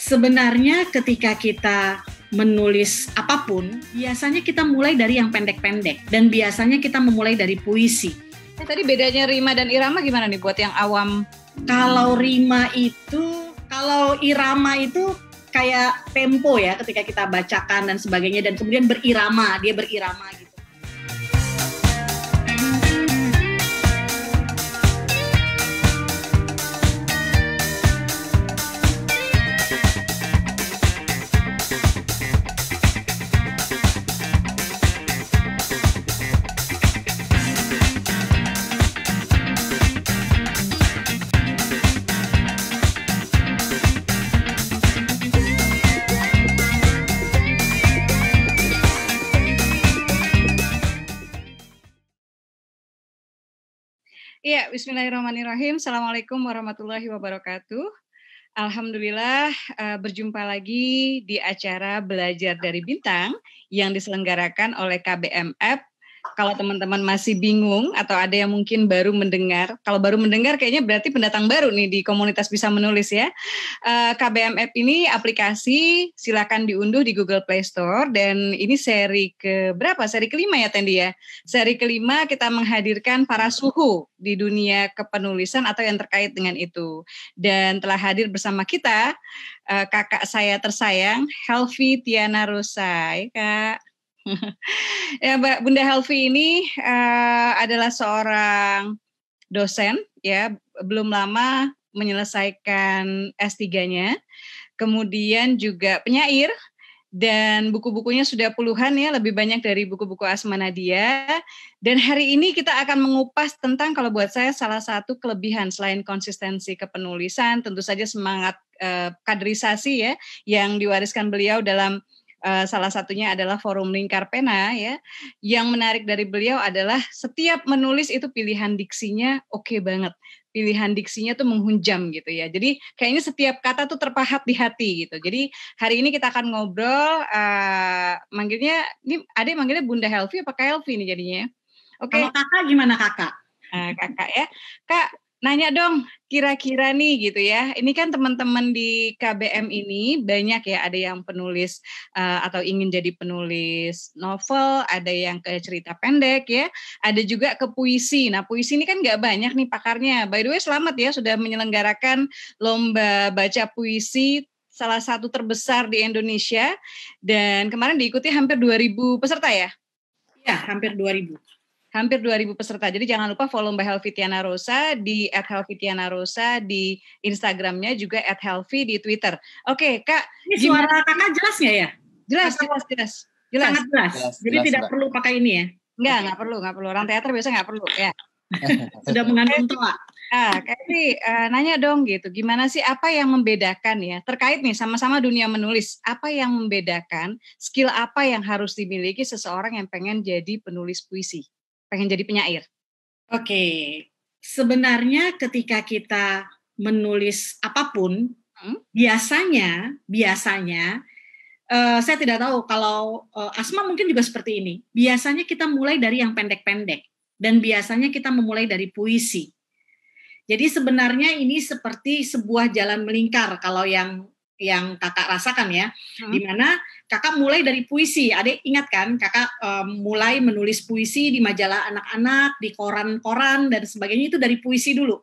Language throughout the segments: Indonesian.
sebenarnya ketika kita menulis apapun, biasanya kita mulai dari yang pendek-pendek dan biasanya kita memulai dari puisi. Nah, tadi bedanya rima dan irama gimana nih buat yang awam? Kalau rima itu, kalau irama itu kayak tempo ya ketika kita bacakan dan sebagainya dan kemudian berirama, dia berirama gitu Ya, bismillahirrahmanirrahim. Assalamualaikum warahmatullahi wabarakatuh. Alhamdulillah eh, berjumpa lagi di acara Belajar dari Bintang yang diselenggarakan oleh KBMF kalau teman-teman masih bingung atau ada yang mungkin baru mendengar, kalau baru mendengar kayaknya berarti pendatang baru nih di komunitas bisa menulis ya. Eh, KBM App ini aplikasi silakan diunduh di Google Play Store dan ini seri ke berapa? Seri kelima ya Tendi ya. Seri kelima kita menghadirkan para suhu di dunia kepenulisan atau yang terkait dengan itu. Dan telah hadir bersama kita eh, kakak saya tersayang Helvi Tiana Rusai Kak ya, Mbak Bunda Helvi ini uh, adalah seorang dosen ya, belum lama menyelesaikan S3-nya. Kemudian juga penyair dan buku-bukunya sudah puluhan ya, lebih banyak dari buku-buku Asma Nadia. Dan hari ini kita akan mengupas tentang kalau buat saya salah satu kelebihan selain konsistensi kepenulisan, tentu saja semangat eh, kaderisasi ya yang diwariskan beliau dalam Eh, salah satunya adalah forum Lingkar Pena ya. Yang menarik dari beliau adalah setiap menulis itu pilihan diksinya oke okay banget. Pilihan diksinya tuh menghunjam gitu ya. Jadi kayaknya setiap kata tuh terpahat di hati gitu. Jadi hari ini kita akan ngobrol uh, manggilnya ini ada yang manggilnya Bunda Helvi apa Kak Helvi nih jadinya. Ya? Oke. Okay. Kalau kakak gimana kakak? Uh, kakak ya. Kak, nanya dong kira-kira nih gitu ya. Ini kan teman-teman di KBM ini banyak ya ada yang penulis uh, atau ingin jadi penulis novel, ada yang ke cerita pendek ya, ada juga ke puisi. Nah, puisi ini kan nggak banyak nih pakarnya. By the way, selamat ya sudah menyelenggarakan lomba baca puisi salah satu terbesar di Indonesia dan kemarin diikuti hampir 2000 peserta ya. Ya, hampir 2000 hampir 2000 peserta. Jadi jangan lupa follow Mbak Helvi Tiana Rosa di @helvi_tiana_rosa di Instagramnya juga Helvi di Twitter. Oke Kak. Ini gimana? suara kakak jelas nggak ya? Jelas, jelas, jelas. jelas. Sangat jelas. jelas Jadi jelas, tidak mbak. perlu pakai ini ya? Enggak, enggak perlu, enggak perlu. Orang teater biasa enggak perlu ya. Sudah mengandung tua. Ah, Kak uh, eh, nanya dong gitu, gimana sih apa yang membedakan ya terkait nih sama-sama dunia menulis, apa yang membedakan skill apa yang harus dimiliki seseorang yang pengen jadi penulis puisi? pengen jadi penyair? Oke, sebenarnya ketika kita menulis apapun, hmm? biasanya biasanya uh, saya tidak tahu kalau uh, asma mungkin juga seperti ini. Biasanya kita mulai dari yang pendek-pendek dan biasanya kita memulai dari puisi. Jadi sebenarnya ini seperti sebuah jalan melingkar kalau yang yang kakak rasakan ya, hmm. dimana kakak mulai dari puisi. Adik ingat kan, kakak um, mulai menulis puisi di majalah anak-anak, di koran-koran dan sebagainya itu dari puisi dulu.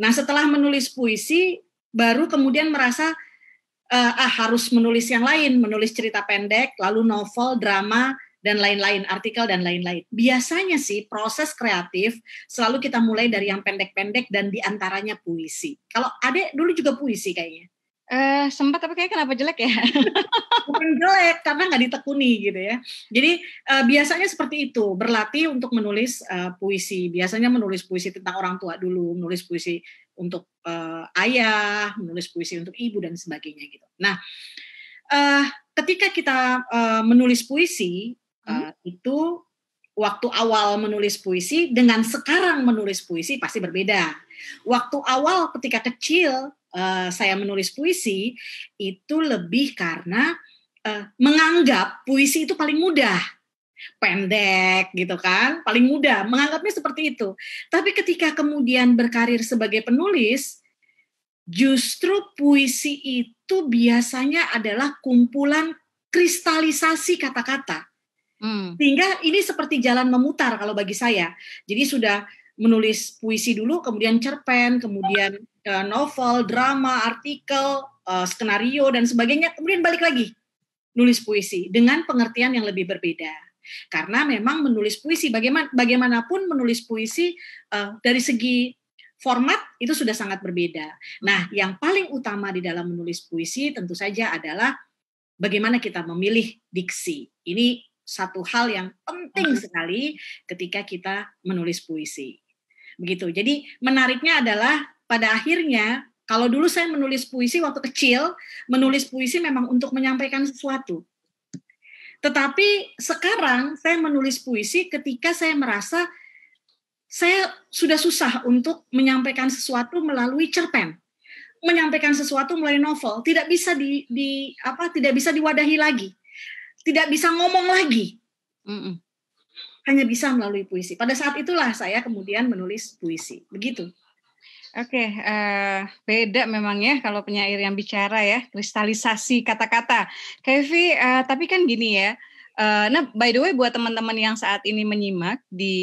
Nah setelah menulis puisi, baru kemudian merasa uh, ah harus menulis yang lain, menulis cerita pendek, lalu novel, drama dan lain-lain, artikel dan lain-lain. Biasanya sih proses kreatif selalu kita mulai dari yang pendek-pendek dan diantaranya puisi. Kalau adek dulu juga puisi kayaknya uh, eh, sempat tapi kayak kenapa jelek ya? Bukan jelek, karena nggak ditekuni gitu ya. Jadi uh, biasanya seperti itu, berlatih untuk menulis uh, puisi. Biasanya menulis puisi tentang orang tua dulu, menulis puisi untuk uh, ayah, menulis puisi untuk ibu dan sebagainya gitu. Nah, uh, ketika kita uh, menulis puisi uh, hmm. itu waktu awal menulis puisi dengan sekarang menulis puisi pasti berbeda. Waktu awal ketika kecil Eh, saya menulis puisi itu lebih karena uh, menganggap puisi itu paling mudah pendek gitu kan paling mudah menganggapnya seperti itu tapi ketika kemudian berkarir sebagai penulis justru puisi itu biasanya adalah kumpulan kristalisasi kata-kata hmm. sehingga ini seperti jalan memutar kalau bagi saya jadi sudah menulis puisi dulu kemudian cerpen kemudian Eh, novel, drama, artikel, eh, skenario dan sebagainya, kemudian balik lagi nulis puisi dengan pengertian yang lebih berbeda. Karena memang menulis puisi bagaimana bagaimanapun menulis puisi eh, dari segi format itu sudah sangat berbeda. Nah, yang paling utama di dalam menulis puisi tentu saja adalah bagaimana kita memilih diksi. Ini satu hal yang penting sekali ketika kita menulis puisi. Begitu. Jadi menariknya adalah pada akhirnya kalau dulu saya menulis puisi waktu kecil, menulis puisi memang untuk menyampaikan sesuatu. Tetapi sekarang saya menulis puisi ketika saya merasa saya sudah susah untuk menyampaikan sesuatu melalui cerpen, menyampaikan sesuatu melalui novel, tidak bisa di, di apa tidak bisa diwadahi lagi, tidak bisa ngomong lagi, Mm-mm. hanya bisa melalui puisi. Pada saat itulah saya kemudian menulis puisi, begitu. Oke, uh, beda memang ya kalau penyair yang bicara ya, kristalisasi kata-kata. Kevi, uh, tapi kan gini ya. Uh, nah, by the way buat teman-teman yang saat ini menyimak di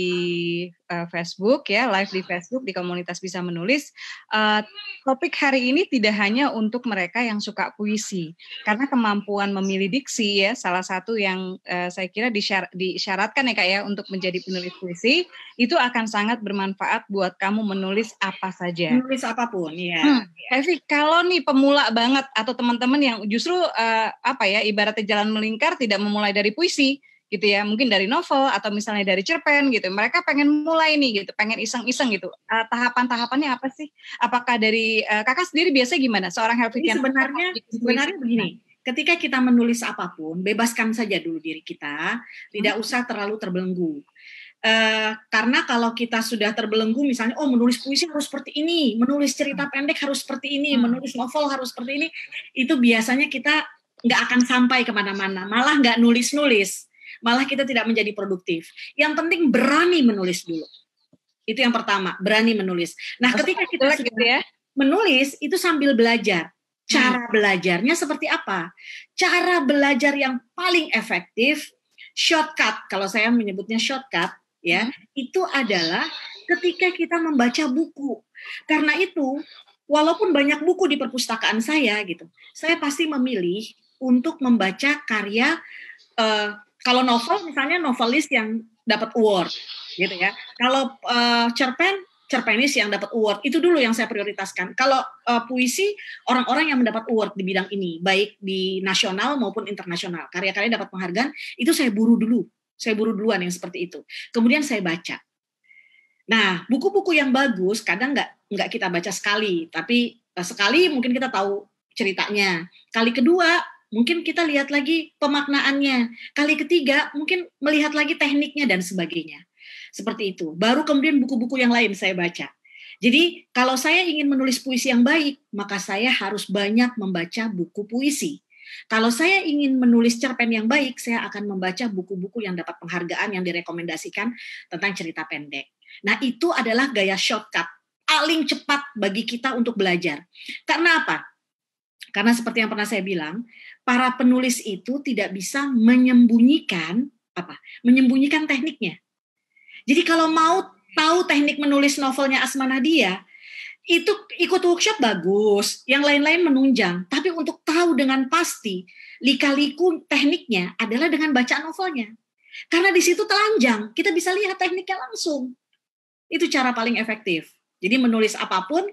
uh, Facebook ya, live di Facebook di komunitas bisa menulis. Uh, topik hari ini tidak hanya untuk mereka yang suka puisi, karena kemampuan memilih diksi ya salah satu yang uh, saya kira disyar disyaratkan ya kak ya untuk menjadi penulis puisi itu akan sangat bermanfaat buat kamu menulis apa saja. Menulis apapun ya. Hmm, Evi, kalau nih pemula banget atau teman-teman yang justru uh, apa ya ibaratnya jalan melingkar tidak memulai dari puisi gitu ya mungkin dari novel atau misalnya dari cerpen gitu mereka pengen mulai nih gitu pengen iseng-iseng gitu uh, tahapan-tahapannya apa sih apakah dari uh, kakak sendiri biasa gimana seorang healthy sebenarnya gitu? sebenarnya begini ketika kita menulis apapun bebaskan saja dulu diri kita tidak hmm. usah terlalu terbelenggu Uh, karena kalau kita sudah terbelenggu misalnya oh menulis puisi harus seperti ini, menulis cerita hmm. pendek harus seperti ini, hmm. menulis novel harus seperti ini, itu biasanya kita nggak akan sampai kemana-mana, malah nggak nulis-nulis malah kita tidak menjadi produktif. Yang penting berani menulis dulu. Itu yang pertama, berani menulis. Nah, ketika kita sudah gitu ya? menulis itu sambil belajar. Hmm. Cara belajarnya seperti apa? Cara belajar yang paling efektif, shortcut kalau saya menyebutnya shortcut ya, hmm. itu adalah ketika kita membaca buku. Karena itu, walaupun banyak buku di perpustakaan saya gitu, saya pasti memilih untuk membaca karya uh, kalau novel misalnya novelis yang dapat award gitu ya. Kalau uh, cerpen cerpenis yang dapat award itu dulu yang saya prioritaskan. Kalau uh, puisi orang-orang yang mendapat award di bidang ini baik di nasional maupun internasional karya-karya dapat penghargaan itu saya buru dulu. Saya buru duluan yang seperti itu. Kemudian saya baca. Nah, buku-buku yang bagus kadang nggak nggak kita baca sekali, tapi eh, sekali mungkin kita tahu ceritanya. Kali kedua mungkin kita lihat lagi pemaknaannya. Kali ketiga, mungkin melihat lagi tekniknya dan sebagainya. Seperti itu. Baru kemudian buku-buku yang lain saya baca. Jadi, kalau saya ingin menulis puisi yang baik, maka saya harus banyak membaca buku puisi. Kalau saya ingin menulis cerpen yang baik, saya akan membaca buku-buku yang dapat penghargaan yang direkomendasikan tentang cerita pendek. Nah, itu adalah gaya shortcut paling cepat bagi kita untuk belajar. Karena apa? Karena seperti yang pernah saya bilang, para penulis itu tidak bisa menyembunyikan apa? Menyembunyikan tekniknya. Jadi kalau mau tahu teknik menulis novelnya Asma Nadia, itu ikut workshop bagus, yang lain-lain menunjang. Tapi untuk tahu dengan pasti, lika-liku tekniknya adalah dengan baca novelnya. Karena di situ telanjang, kita bisa lihat tekniknya langsung. Itu cara paling efektif. Jadi menulis apapun,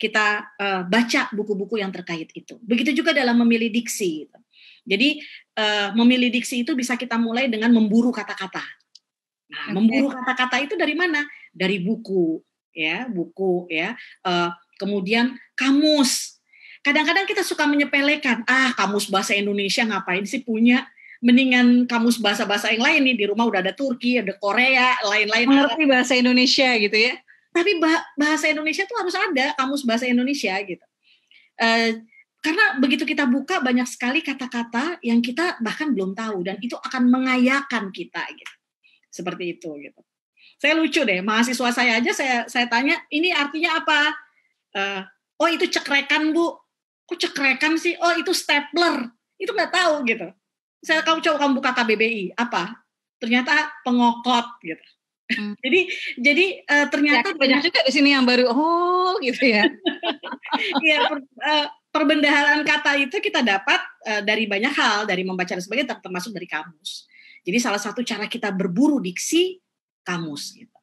kita uh, baca buku-buku yang terkait itu. Begitu juga dalam memilih diksi. Jadi uh, memilih diksi itu bisa kita mulai dengan memburu kata-kata. Nah, okay. memburu kata-kata itu dari mana? Dari buku, ya, buku, ya. Uh, kemudian kamus. Kadang-kadang kita suka menyepelekan, ah kamus bahasa Indonesia ngapain sih punya? Mendingan kamus bahasa-bahasa yang lain nih di rumah udah ada Turki, ada Korea, lain-lain. Mengerti bahasa Indonesia gitu ya? tapi bahasa Indonesia tuh harus ada kamus bahasa Indonesia gitu uh, karena begitu kita buka banyak sekali kata-kata yang kita bahkan belum tahu dan itu akan mengayakan kita gitu seperti itu gitu saya lucu deh mahasiswa saya aja saya saya tanya ini artinya apa uh, oh itu cekrekan bu kok cekrekan sih oh itu stapler itu nggak tahu gitu saya kamu coba kamu buka KBBI apa ternyata pengokot gitu Hmm. jadi jadi uh, ternyata ya, banyak juga di sini yang baru oh gitu ya. Iya per, uh, perbendaharaan kata itu kita dapat uh, dari banyak hal dari membaca dan sebagainya termasuk dari kamus. Jadi salah satu cara kita berburu diksi kamus gitu.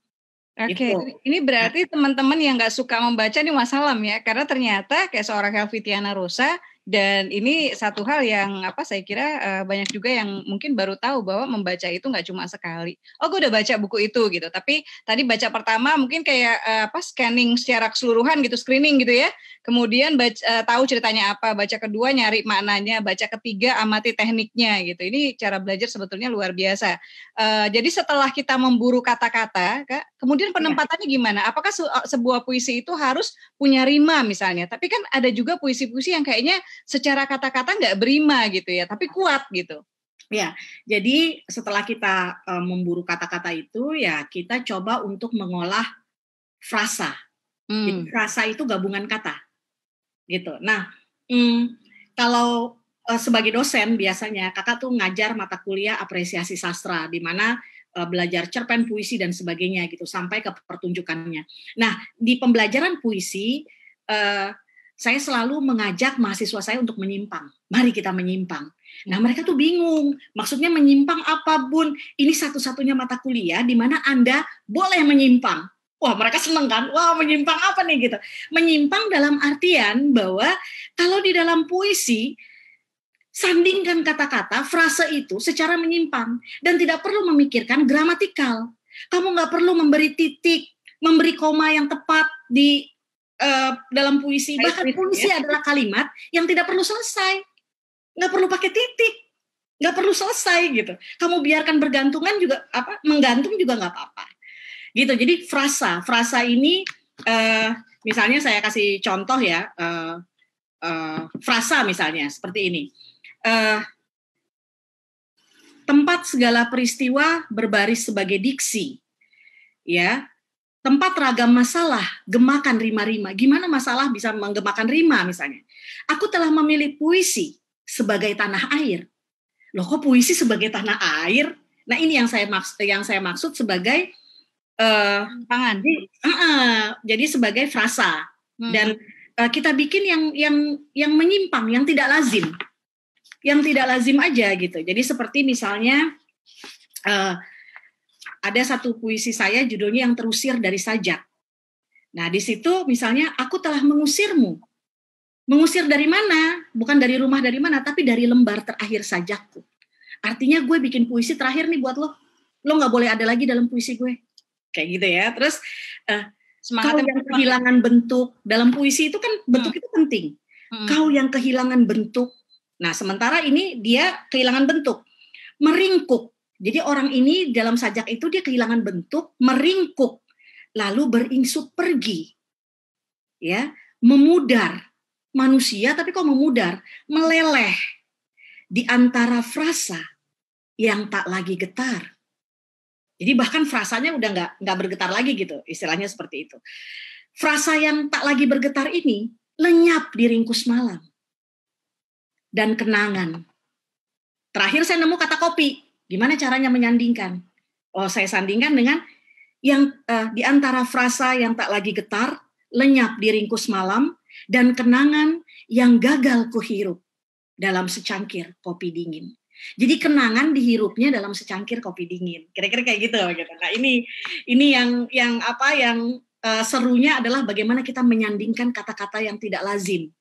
Oke, okay. Gitu. ini berarti nah. teman-teman yang nggak suka membaca ini masalah ya, karena ternyata kayak seorang Helvitiana Rosa dan ini satu hal yang apa saya kira uh, banyak juga yang mungkin baru tahu bahwa membaca itu nggak cuma sekali. Oh, gue udah baca buku itu gitu. Tapi tadi baca pertama mungkin kayak uh, apa scanning secara keseluruhan gitu, screening gitu ya. Kemudian baca, uh, eh, tahu ceritanya apa, baca kedua nyari maknanya, baca ketiga amati tekniknya gitu. Ini cara belajar sebetulnya luar biasa. Uh, jadi setelah kita memburu kata-kata, Kak, kemudian iya. penempatannya gimana? Apakah se sebuah puisi itu harus punya rima misalnya? Tapi kan ada juga puisi-puisi yang kayaknya secara kata-kata nggak berima gitu ya, tapi kuat gitu. Ya, jadi setelah kita e, memburu kata-kata itu, ya kita coba untuk mengolah frasa. Hmm. Jadi frasa itu gabungan kata, gitu. Nah, mm, kalau e, sebagai dosen biasanya kakak tuh ngajar mata kuliah apresiasi sastra, di mana e, belajar cerpen, puisi dan sebagainya gitu sampai ke pertunjukannya. Nah, di pembelajaran puisi saya selalu mengajak mahasiswa saya untuk menyimpang. Mari kita menyimpang. Hmm. Nah, mereka tuh bingung. Maksudnya menyimpang apapun. Ini satu-satunya mata kuliah di mana Anda boleh menyimpang. Wah, mereka seneng kan? Wah, menyimpang apa nih gitu. Menyimpang dalam artian bahwa kalau di dalam puisi sandingkan kata-kata, frase itu secara menyimpang dan tidak perlu memikirkan gramatikal. Kamu nggak perlu memberi titik, memberi koma yang tepat di Eh, dalam puisi bahkan puisi ya. adalah kalimat yang tidak perlu selesai nggak perlu pakai titik nggak perlu selesai gitu kamu biarkan bergantungan juga apa menggantung juga nggak apa-apa gitu jadi frasa frasa ini uh, misalnya saya kasih contoh ya uh, uh, frasa misalnya seperti ini uh, tempat segala peristiwa berbaris sebagai diksi ya tempat ragam masalah, gemakan rima-rima. Gimana masalah bisa menggemakan rima misalnya? Aku telah memilih puisi sebagai tanah air. Loh kok puisi sebagai tanah air? Nah ini yang saya maksud, yang saya maksud sebagai uh, eh, tangan. Jadi, uh, jadi sebagai frasa hmm. dan uh, kita bikin yang yang yang menyimpang, yang tidak lazim, yang tidak lazim aja gitu. Jadi seperti misalnya uh, ada satu puisi saya judulnya yang terusir dari sajak. Nah, di situ misalnya aku telah mengusirmu. Mengusir dari mana? Bukan dari rumah dari mana, tapi dari lembar terakhir sajakku. Artinya gue bikin puisi terakhir nih buat lo. Lo gak boleh ada lagi dalam puisi gue. Kayak gitu ya. Terus uh, Semangat kau yang kehilangan bentuk dalam puisi itu kan hmm. bentuk hmm. itu penting. Hmm. Kau yang kehilangan bentuk. Nah, sementara ini dia kehilangan bentuk. Meringkuk jadi orang ini dalam sajak itu dia kehilangan bentuk, meringkuk, lalu beringsut pergi. Ya, memudar. Manusia tapi kok memudar, meleleh di antara frasa yang tak lagi getar. Jadi bahkan frasanya udah nggak nggak bergetar lagi gitu, istilahnya seperti itu. Frasa yang tak lagi bergetar ini lenyap di ringkus malam dan kenangan. Terakhir saya nemu kata kopi. Gimana caranya menyandingkan? Oh, saya sandingkan dengan yang uh, di antara frasa yang tak lagi getar, lenyap di ringkus malam, dan kenangan yang gagal kuhirup dalam secangkir kopi dingin. Jadi kenangan dihirupnya dalam secangkir kopi dingin. Kira-kira kayak gitu gitu. Nah, ini ini yang yang apa yang uh, serunya adalah bagaimana kita menyandingkan kata-kata yang tidak lazim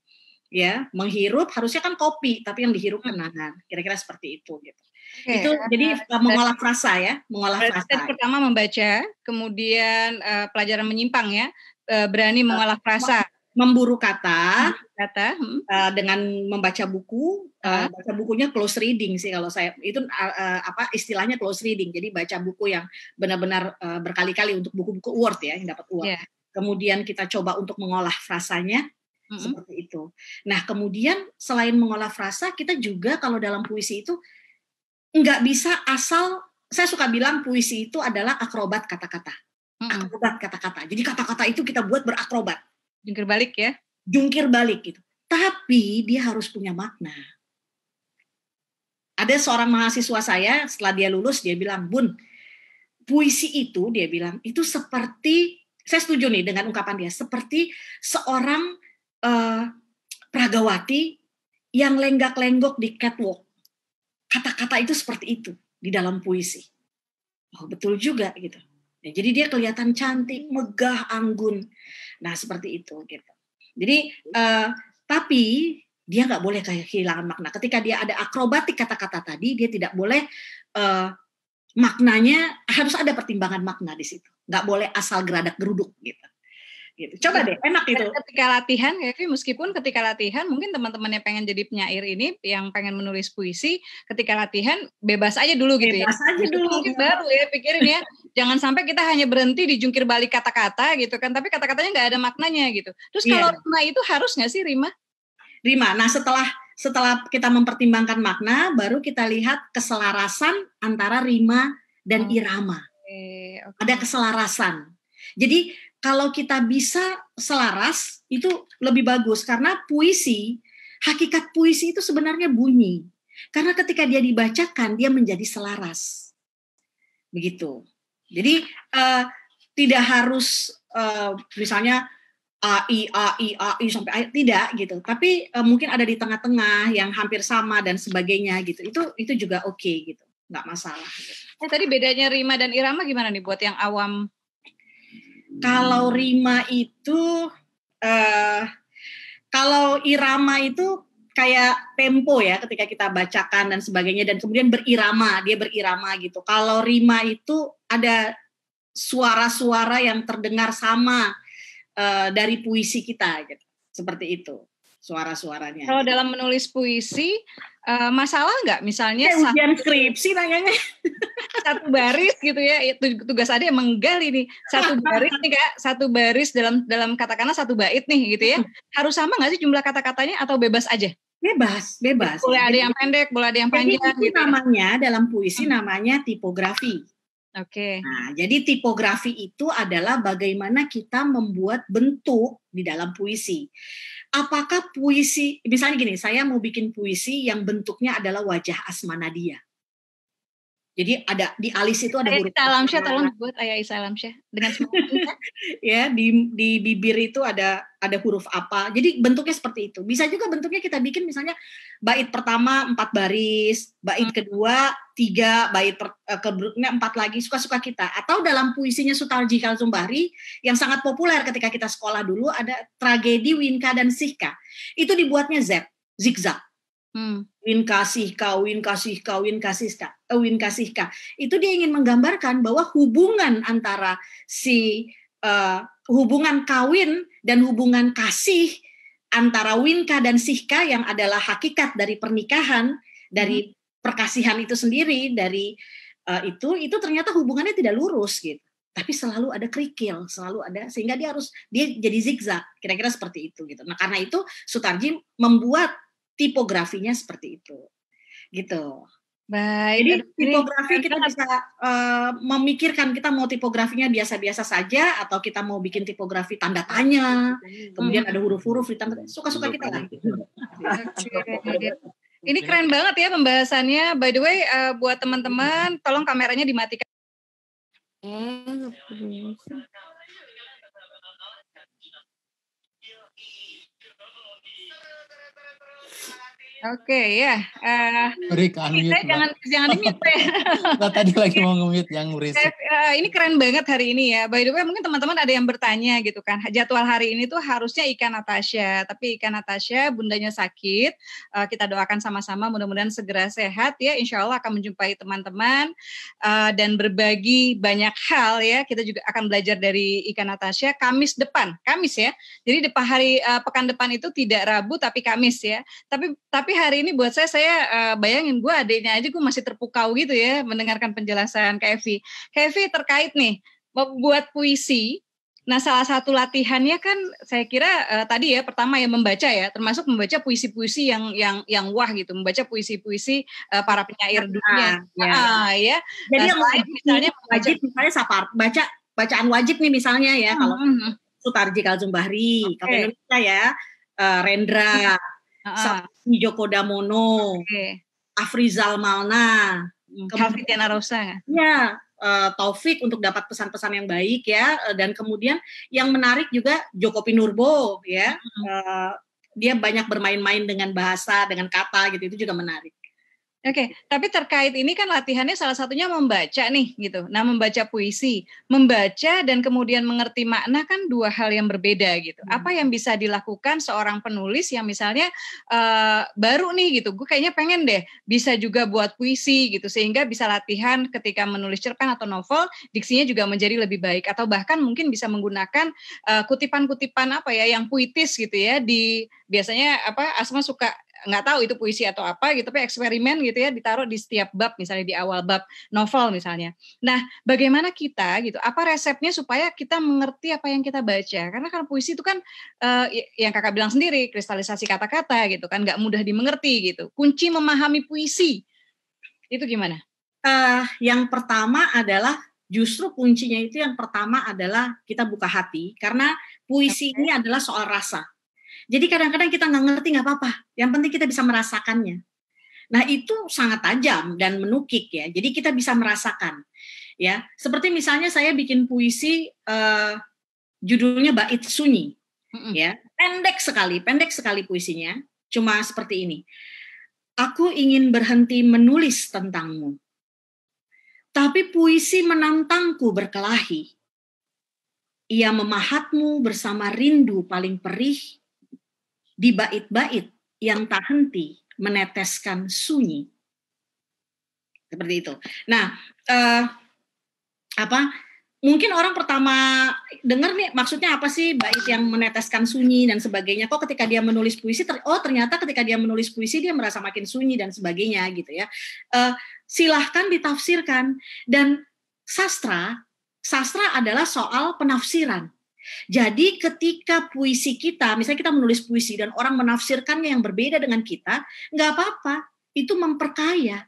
ya menghirup harusnya kan kopi tapi yang dihirup hmm. kenangan kira-kira seperti itu gitu okay. itu jadi uh, mengolah frasa ya mengolah frasa pertama membaca kemudian uh, pelajaran menyimpang ya uh, berani mengolah frasa memburu kata memburu kata uh, dengan membaca buku uh, baca bukunya close reading sih kalau saya itu uh, uh, apa istilahnya close reading jadi baca buku yang benar-benar uh, berkali-kali untuk buku-buku word ya yang dapat word yeah. kemudian kita coba untuk mengolah frasanya hmm Seperti itu. Nah, kemudian selain mengolah frasa, kita juga kalau dalam puisi itu nggak bisa asal saya suka bilang puisi itu adalah akrobat kata-kata. Mm-hmm. Akrobat kata-kata. Jadi kata-kata itu kita buat berakrobat. Jungkir balik ya. Jungkir balik gitu. Tapi dia harus punya makna. Ada seorang mahasiswa saya setelah dia lulus dia bilang, "Bun, puisi itu dia bilang itu seperti saya setuju nih dengan ungkapan dia seperti seorang Eh, Pragawati yang lenggak-lenggok di catwalk. Kata-kata itu seperti itu di dalam puisi. Oh, betul juga gitu. Ya, jadi dia kelihatan cantik, megah, anggun. Nah, seperti itu gitu. Jadi uh, tapi dia nggak boleh kehilangan makna. Ketika dia ada akrobatik kata-kata tadi, dia tidak boleh uh, maknanya harus ada pertimbangan makna di situ. Nggak boleh asal geradak geruduk gitu gitu. Coba deh, enak itu. Ketika latihan, ya, meskipun ketika latihan, mungkin teman temannya pengen jadi penyair ini, yang pengen menulis puisi, ketika latihan bebas aja dulu gitu bebas ya. Bebas aja Terus dulu. Mungkin baru ya, pikirin ya. jangan sampai kita hanya berhenti di jungkir balik kata-kata gitu kan, tapi kata-katanya nggak ada maknanya gitu. Terus iya. kalau Rima itu harus nggak sih Rima? Rima, nah setelah setelah kita mempertimbangkan makna, baru kita lihat keselarasan antara rima dan irama. Okay, okay. Ada keselarasan. Jadi kalau kita bisa selaras itu lebih bagus karena puisi hakikat puisi itu sebenarnya bunyi karena ketika dia dibacakan dia menjadi selaras begitu jadi uh, tidak harus uh, misalnya a i a i i sampai a, tidak gitu tapi uh, mungkin ada di tengah-tengah yang hampir sama dan sebagainya gitu itu itu juga oke okay, gitu nggak masalah gitu. Eh, tadi bedanya rima dan irama gimana nih buat yang awam kalau hmm. rima itu uh, kalau irama itu kayak tempo ya ketika kita bacakan dan sebagainya dan kemudian berirama, dia berirama gitu. Kalau rima itu ada suara-suara yang terdengar sama uh, dari puisi kita gitu. Seperti itu suara-suaranya. Kalau dalam menulis puisi, uh, masalah nggak misalnya Kayak ujian satu, skripsi nanyanya satu baris gitu ya, tugas ada yang menggali nih satu baris nih kak, satu baris dalam dalam katakanlah satu bait nih gitu ya, harus sama nggak sih jumlah kata-katanya atau bebas aja? Bebas, bebas. Boleh ada yang pendek, boleh ada yang panjang. Jadi gitu. Ya. namanya dalam puisi hmm. namanya tipografi. Oke. Okay. Nah, jadi tipografi itu adalah bagaimana kita membuat bentuk di dalam puisi apakah puisi misalnya gini saya mau bikin puisi yang bentuknya adalah wajah asma Nadia jadi ada di alis itu ada huruf. Salam Syah tolong buat ayah salam Syah dengan semangat. Ya. ya di di bibir itu ada ada huruf apa. Jadi bentuknya seperti itu. Bisa juga bentuknya kita bikin misalnya bait pertama empat baris, bait hmm. kedua tiga, bait per, eh, keberikutnya empat lagi suka-suka kita. Atau dalam puisinya Sutarji Kalsumbari yang sangat populer ketika kita sekolah dulu ada tragedi Winka dan Sihka. Itu dibuatnya Z, zigzag Hmm. Win kasih kawin kasih kawin kasih ka, win kasih ka. Itu dia ingin menggambarkan bahwa hubungan antara si uh, hubungan kawin dan hubungan kasih antara winka dan sihka yang adalah hakikat dari pernikahan dari hmm. perkasihan itu sendiri dari uh, itu itu ternyata hubungannya tidak lurus gitu tapi selalu ada kerikil, selalu ada sehingga dia harus dia jadi zigzag, kira-kira seperti itu gitu. Nah, karena itu Sutarji membuat tipografinya seperti itu gitu Baik. Jadi tipografi kita bisa uh, memikirkan kita mau tipografinya biasa-biasa saja atau kita mau bikin tipografi tanda tanya, kemudian ada huruf-huruf di tanda suka-suka kita lah. Ini keren banget ya pembahasannya. By the way, uh, buat teman-teman, tolong kameranya dimatikan. Eh, Oke okay, ya. Yeah. Uh, Sorry, unmute, jangan jangan ini. mute. Ya. tadi lagi mau ngemit yang berisik. Uh, ini keren banget hari ini ya. By the way, mungkin teman-teman ada yang bertanya gitu kan. Jadwal hari ini tuh harusnya Ika Natasha, tapi Ika Natasha bundanya sakit. Uh, kita doakan sama-sama mudah-mudahan segera sehat ya. Insya Allah akan menjumpai teman-teman uh, dan berbagi banyak hal ya. Kita juga akan belajar dari Ika Natasha Kamis depan, Kamis ya. Jadi depan hari uh, pekan depan itu tidak Rabu tapi Kamis ya. Tapi tapi hari ini buat saya saya uh, bayangin gue adiknya aja gue masih terpukau gitu ya mendengarkan penjelasan ke Evi. Evi terkait nih membuat puisi. Nah, salah satu latihannya kan saya kira uh, tadi ya pertama ya membaca ya, termasuk membaca puisi-puisi yang yang yang wah gitu, membaca puisi-puisi uh, para penyair nah, dunia. Ya. Ah, ya. Jadi nah, yang wajib misalnya wajib membaca, misalnya sapar, baca bacaan wajib nih misalnya ya hmm, kalau hmm, hmm. Sutarji Kalzumbahri, okay. kalau Indonesia ya, uh, Rendra, hmm uh Joko Damono, okay. Afrizal Malna, Calvin hmm, Rosa. Ya, eh, Taufik untuk dapat pesan-pesan yang baik ya, eh, dan kemudian yang menarik juga Joko Pinurbo ya, uh, dia banyak bermain-main dengan bahasa, dengan kata gitu itu juga menarik. Oke, okay. tapi terkait ini kan latihannya salah satunya membaca nih gitu. Nah, membaca puisi, membaca dan kemudian mengerti makna kan dua hal yang berbeda gitu. Hmm. Apa yang bisa dilakukan seorang penulis yang misalnya uh, baru nih gitu, gue kayaknya pengen deh bisa juga buat puisi gitu sehingga bisa latihan ketika menulis cerpen atau novel, diksinya juga menjadi lebih baik atau bahkan mungkin bisa menggunakan eh, kutipan-kutipan uh, apa ya yang puitis gitu ya di biasanya apa Asma suka nggak tahu itu puisi atau apa gitu tapi eksperimen gitu ya ditaruh di setiap bab misalnya di awal bab novel misalnya. Nah, bagaimana kita gitu apa resepnya supaya kita mengerti apa yang kita baca karena kan puisi itu kan uh, yang Kakak bilang sendiri kristalisasi kata-kata gitu kan nggak mudah dimengerti gitu. Kunci memahami puisi itu gimana? Uh, yang pertama adalah justru kuncinya itu yang pertama adalah kita buka hati karena puisi ini adalah soal rasa jadi kadang-kadang kita nggak ngerti nggak apa-apa. Yang penting kita bisa merasakannya. Nah itu sangat tajam dan menukik ya. Jadi kita bisa merasakan ya. Seperti misalnya saya bikin puisi uh, judulnya Bait Sunyi mm ya. Pendek sekali, pendek sekali puisinya. Cuma seperti ini. Aku ingin berhenti menulis tentangmu. Tapi puisi menantangku berkelahi. Ia memahatmu bersama rindu paling perih di bait-bait yang tak henti meneteskan sunyi. Seperti itu. Nah, eh, apa mungkin orang pertama dengar nih maksudnya apa sih bait yang meneteskan sunyi dan sebagainya kok ketika dia menulis puisi ter oh ternyata ketika dia menulis puisi dia merasa makin sunyi dan sebagainya gitu ya uh, silahkan ditafsirkan dan sastra sastra adalah soal penafsiran jadi ketika puisi kita, misalnya kita menulis puisi dan orang menafsirkannya yang berbeda dengan kita, nggak apa-apa, itu memperkaya.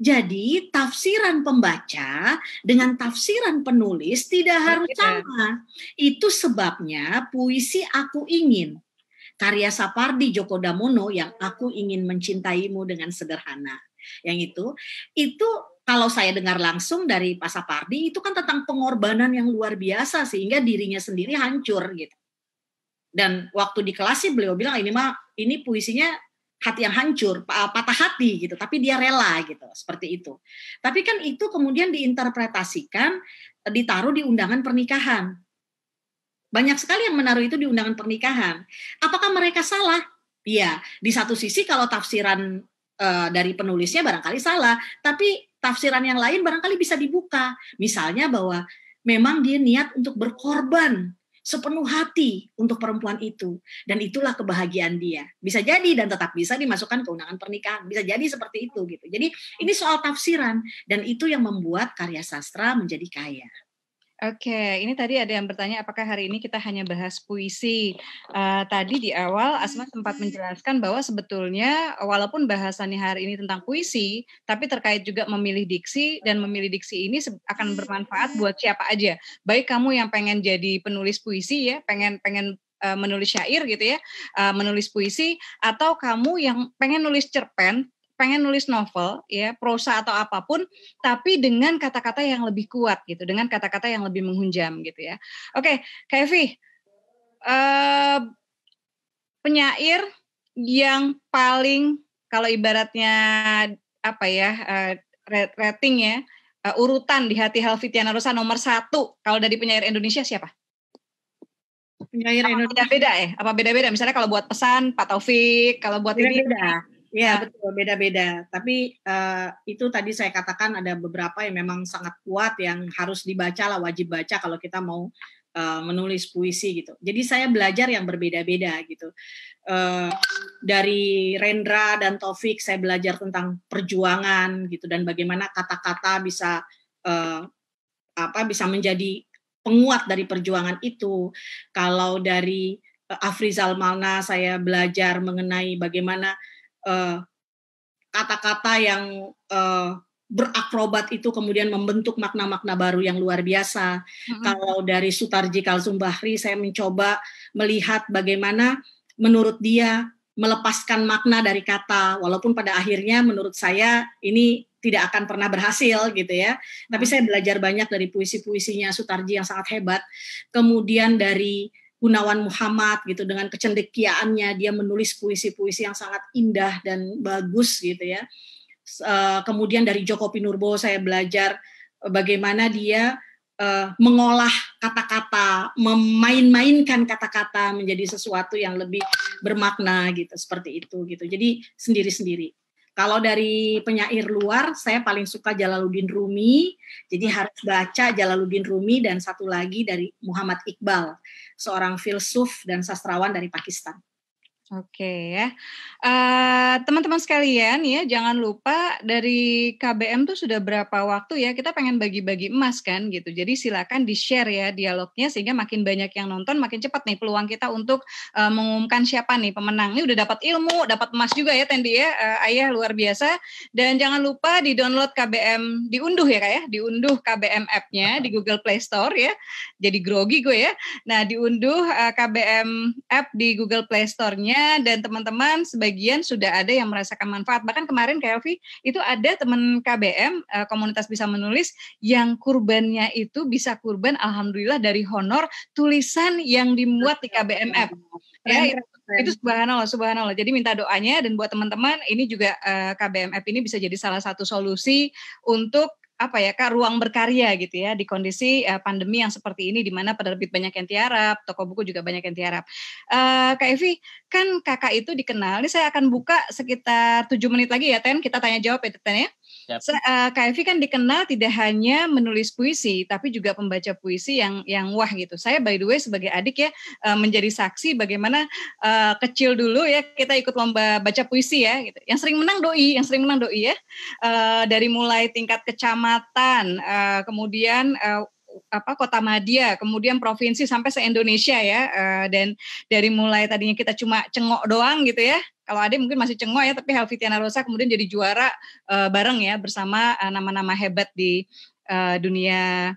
Jadi tafsiran pembaca dengan tafsiran penulis tidak harus sama. Itu sebabnya puisi Aku Ingin karya Sapardi Djoko Damono yang Aku Ingin Mencintaimu dengan Sederhana. Yang itu itu kalau saya dengar langsung dari Pak Sapardi itu kan tentang pengorbanan yang luar biasa sehingga dirinya sendiri hancur gitu. Dan waktu di kelas sih beliau bilang ini mah ini puisinya hati yang hancur, patah hati gitu, tapi dia rela gitu, seperti itu. Tapi kan itu kemudian diinterpretasikan e, ditaruh di undangan pernikahan. Banyak sekali yang menaruh itu di undangan pernikahan. Apakah mereka salah? Iya, di satu sisi kalau tafsiran e, dari penulisnya barangkali salah, tapi tafsiran yang lain barangkali bisa dibuka. Misalnya bahwa memang dia niat untuk berkorban sepenuh hati untuk perempuan itu dan itulah kebahagiaan dia bisa jadi dan tetap bisa dimasukkan ke undangan pernikahan bisa jadi seperti itu gitu jadi ini soal tafsiran dan itu yang membuat karya sastra menjadi kaya Oke, okay. ini tadi ada yang bertanya apakah hari ini kita hanya bahas puisi. Uh, tadi di awal Asma sempat menjelaskan bahwa sebetulnya walaupun bahasannya hari ini tentang puisi, tapi terkait juga memilih diksi dan memilih diksi ini akan bermanfaat buat siapa aja. Baik kamu yang pengen jadi penulis puisi ya, pengen pengen eh, menulis syair gitu ya, eh, menulis puisi, atau kamu yang pengen nulis cerpen pengen nulis novel ya prosa atau apapun tapi dengan kata-kata yang lebih kuat gitu dengan kata-kata yang lebih menghunjam gitu ya oke okay, Evi uh, penyair yang paling kalau ibaratnya apa ya uh, rating ya uh, urutan di hati Helvitiana Rosa nomor satu kalau dari penyair Indonesia siapa? Penyair apa Indonesia beda ya? Apa beda-beda? Misalnya kalau buat pesan Pak Taufik, kalau buat beda -beda. ini Ya betul beda-beda. Tapi uh, itu tadi saya katakan ada beberapa yang memang sangat kuat yang harus dibaca lah wajib baca kalau kita mau uh, menulis puisi gitu. Jadi saya belajar yang berbeda-beda gitu. Uh, dari Rendra dan Taufik saya belajar tentang perjuangan gitu dan bagaimana kata-kata bisa uh, apa bisa menjadi penguat dari perjuangan itu. Kalau dari Afrizal Malna saya belajar mengenai bagaimana Eh, kata-kata uh, yang uh, berakrobat itu kemudian membentuk makna-makna baru yang luar biasa. Mm-hmm. Kalau dari Sutarji Kalsum Bahri, saya mencoba melihat bagaimana menurut dia melepaskan makna dari kata, walaupun pada akhirnya menurut saya ini tidak akan pernah berhasil gitu ya. Tapi saya belajar banyak dari puisi-puisinya Sutarji yang sangat hebat. Kemudian dari Gunawan Muhammad gitu dengan kecendekiaannya dia menulis puisi-puisi yang sangat indah dan bagus gitu ya. Eh, kemudian dari Joko Pinurbo saya belajar eh, bagaimana dia eh, mengolah kata-kata, memain-mainkan kata-kata menjadi sesuatu yang lebih bermakna gitu, seperti itu gitu. Jadi sendiri-sendiri. Kalau dari penyair luar, saya paling suka Jalaluddin Rumi. Jadi harus baca Jalaluddin Rumi dan satu lagi dari Muhammad Iqbal, seorang filsuf dan sastrawan dari Pakistan. Oke ya, uh, teman-teman sekalian ya jangan lupa dari KBM tuh sudah berapa waktu ya kita pengen bagi-bagi emas kan gitu. Jadi silakan di share ya dialognya sehingga makin banyak yang nonton makin cepat nih peluang kita untuk uh, mengumumkan siapa nih pemenang. Ini udah dapat ilmu, dapat emas juga ya Tendi ya, uh, ayah luar biasa. Dan jangan lupa di download KBM, diunduh ya kak ya, diunduh KBM app-nya di Google Play Store ya. Jadi grogi gue ya. Nah diunduh uh, KBM app di Google Play Store-nya semuanya dan teman-teman sebagian sudah ada yang merasakan manfaat. Bahkan kemarin Kelvi itu ada teman KBM eh, komunitas bisa menulis yang kurbannya itu bisa kurban alhamdulillah dari honor tulisan yang dimuat di KBMF. Ya, itu subhanallah subhanallah jadi minta doanya dan buat teman-teman ini juga eh, KBM KBMF ini bisa jadi salah satu solusi untuk apa ya kak ruang berkarya gitu ya di kondisi uh, pandemi yang seperti ini di mana penerbit banyak yang tiarap toko buku juga banyak yang tiarap uh, kak Evi kan kakak itu dikenal ini saya akan buka sekitar tujuh menit lagi ya Ten kita tanya jawab ya Ten ya uh, Kak Evi kan dikenal tidak hanya menulis puisi, tapi juga pembaca puisi yang yang wah gitu. Saya by the way sebagai adik ya uh, menjadi saksi bagaimana uh, kecil dulu ya kita ikut lomba baca puisi ya. Gitu. Yang sering menang doi, yang sering menang doi ya. Uh, dari mulai tingkat kecamatan, uh, kemudian uh, apa kota Madia, kemudian provinsi sampai se Indonesia ya. Uh, dan dari mulai tadinya kita cuma cengok doang gitu ya. Kalau ada mungkin masih cengok ya, tapi Helvitiana Rosa kemudian jadi juara uh, bareng ya bersama nama eh, nama-nama hebat di uh, dunia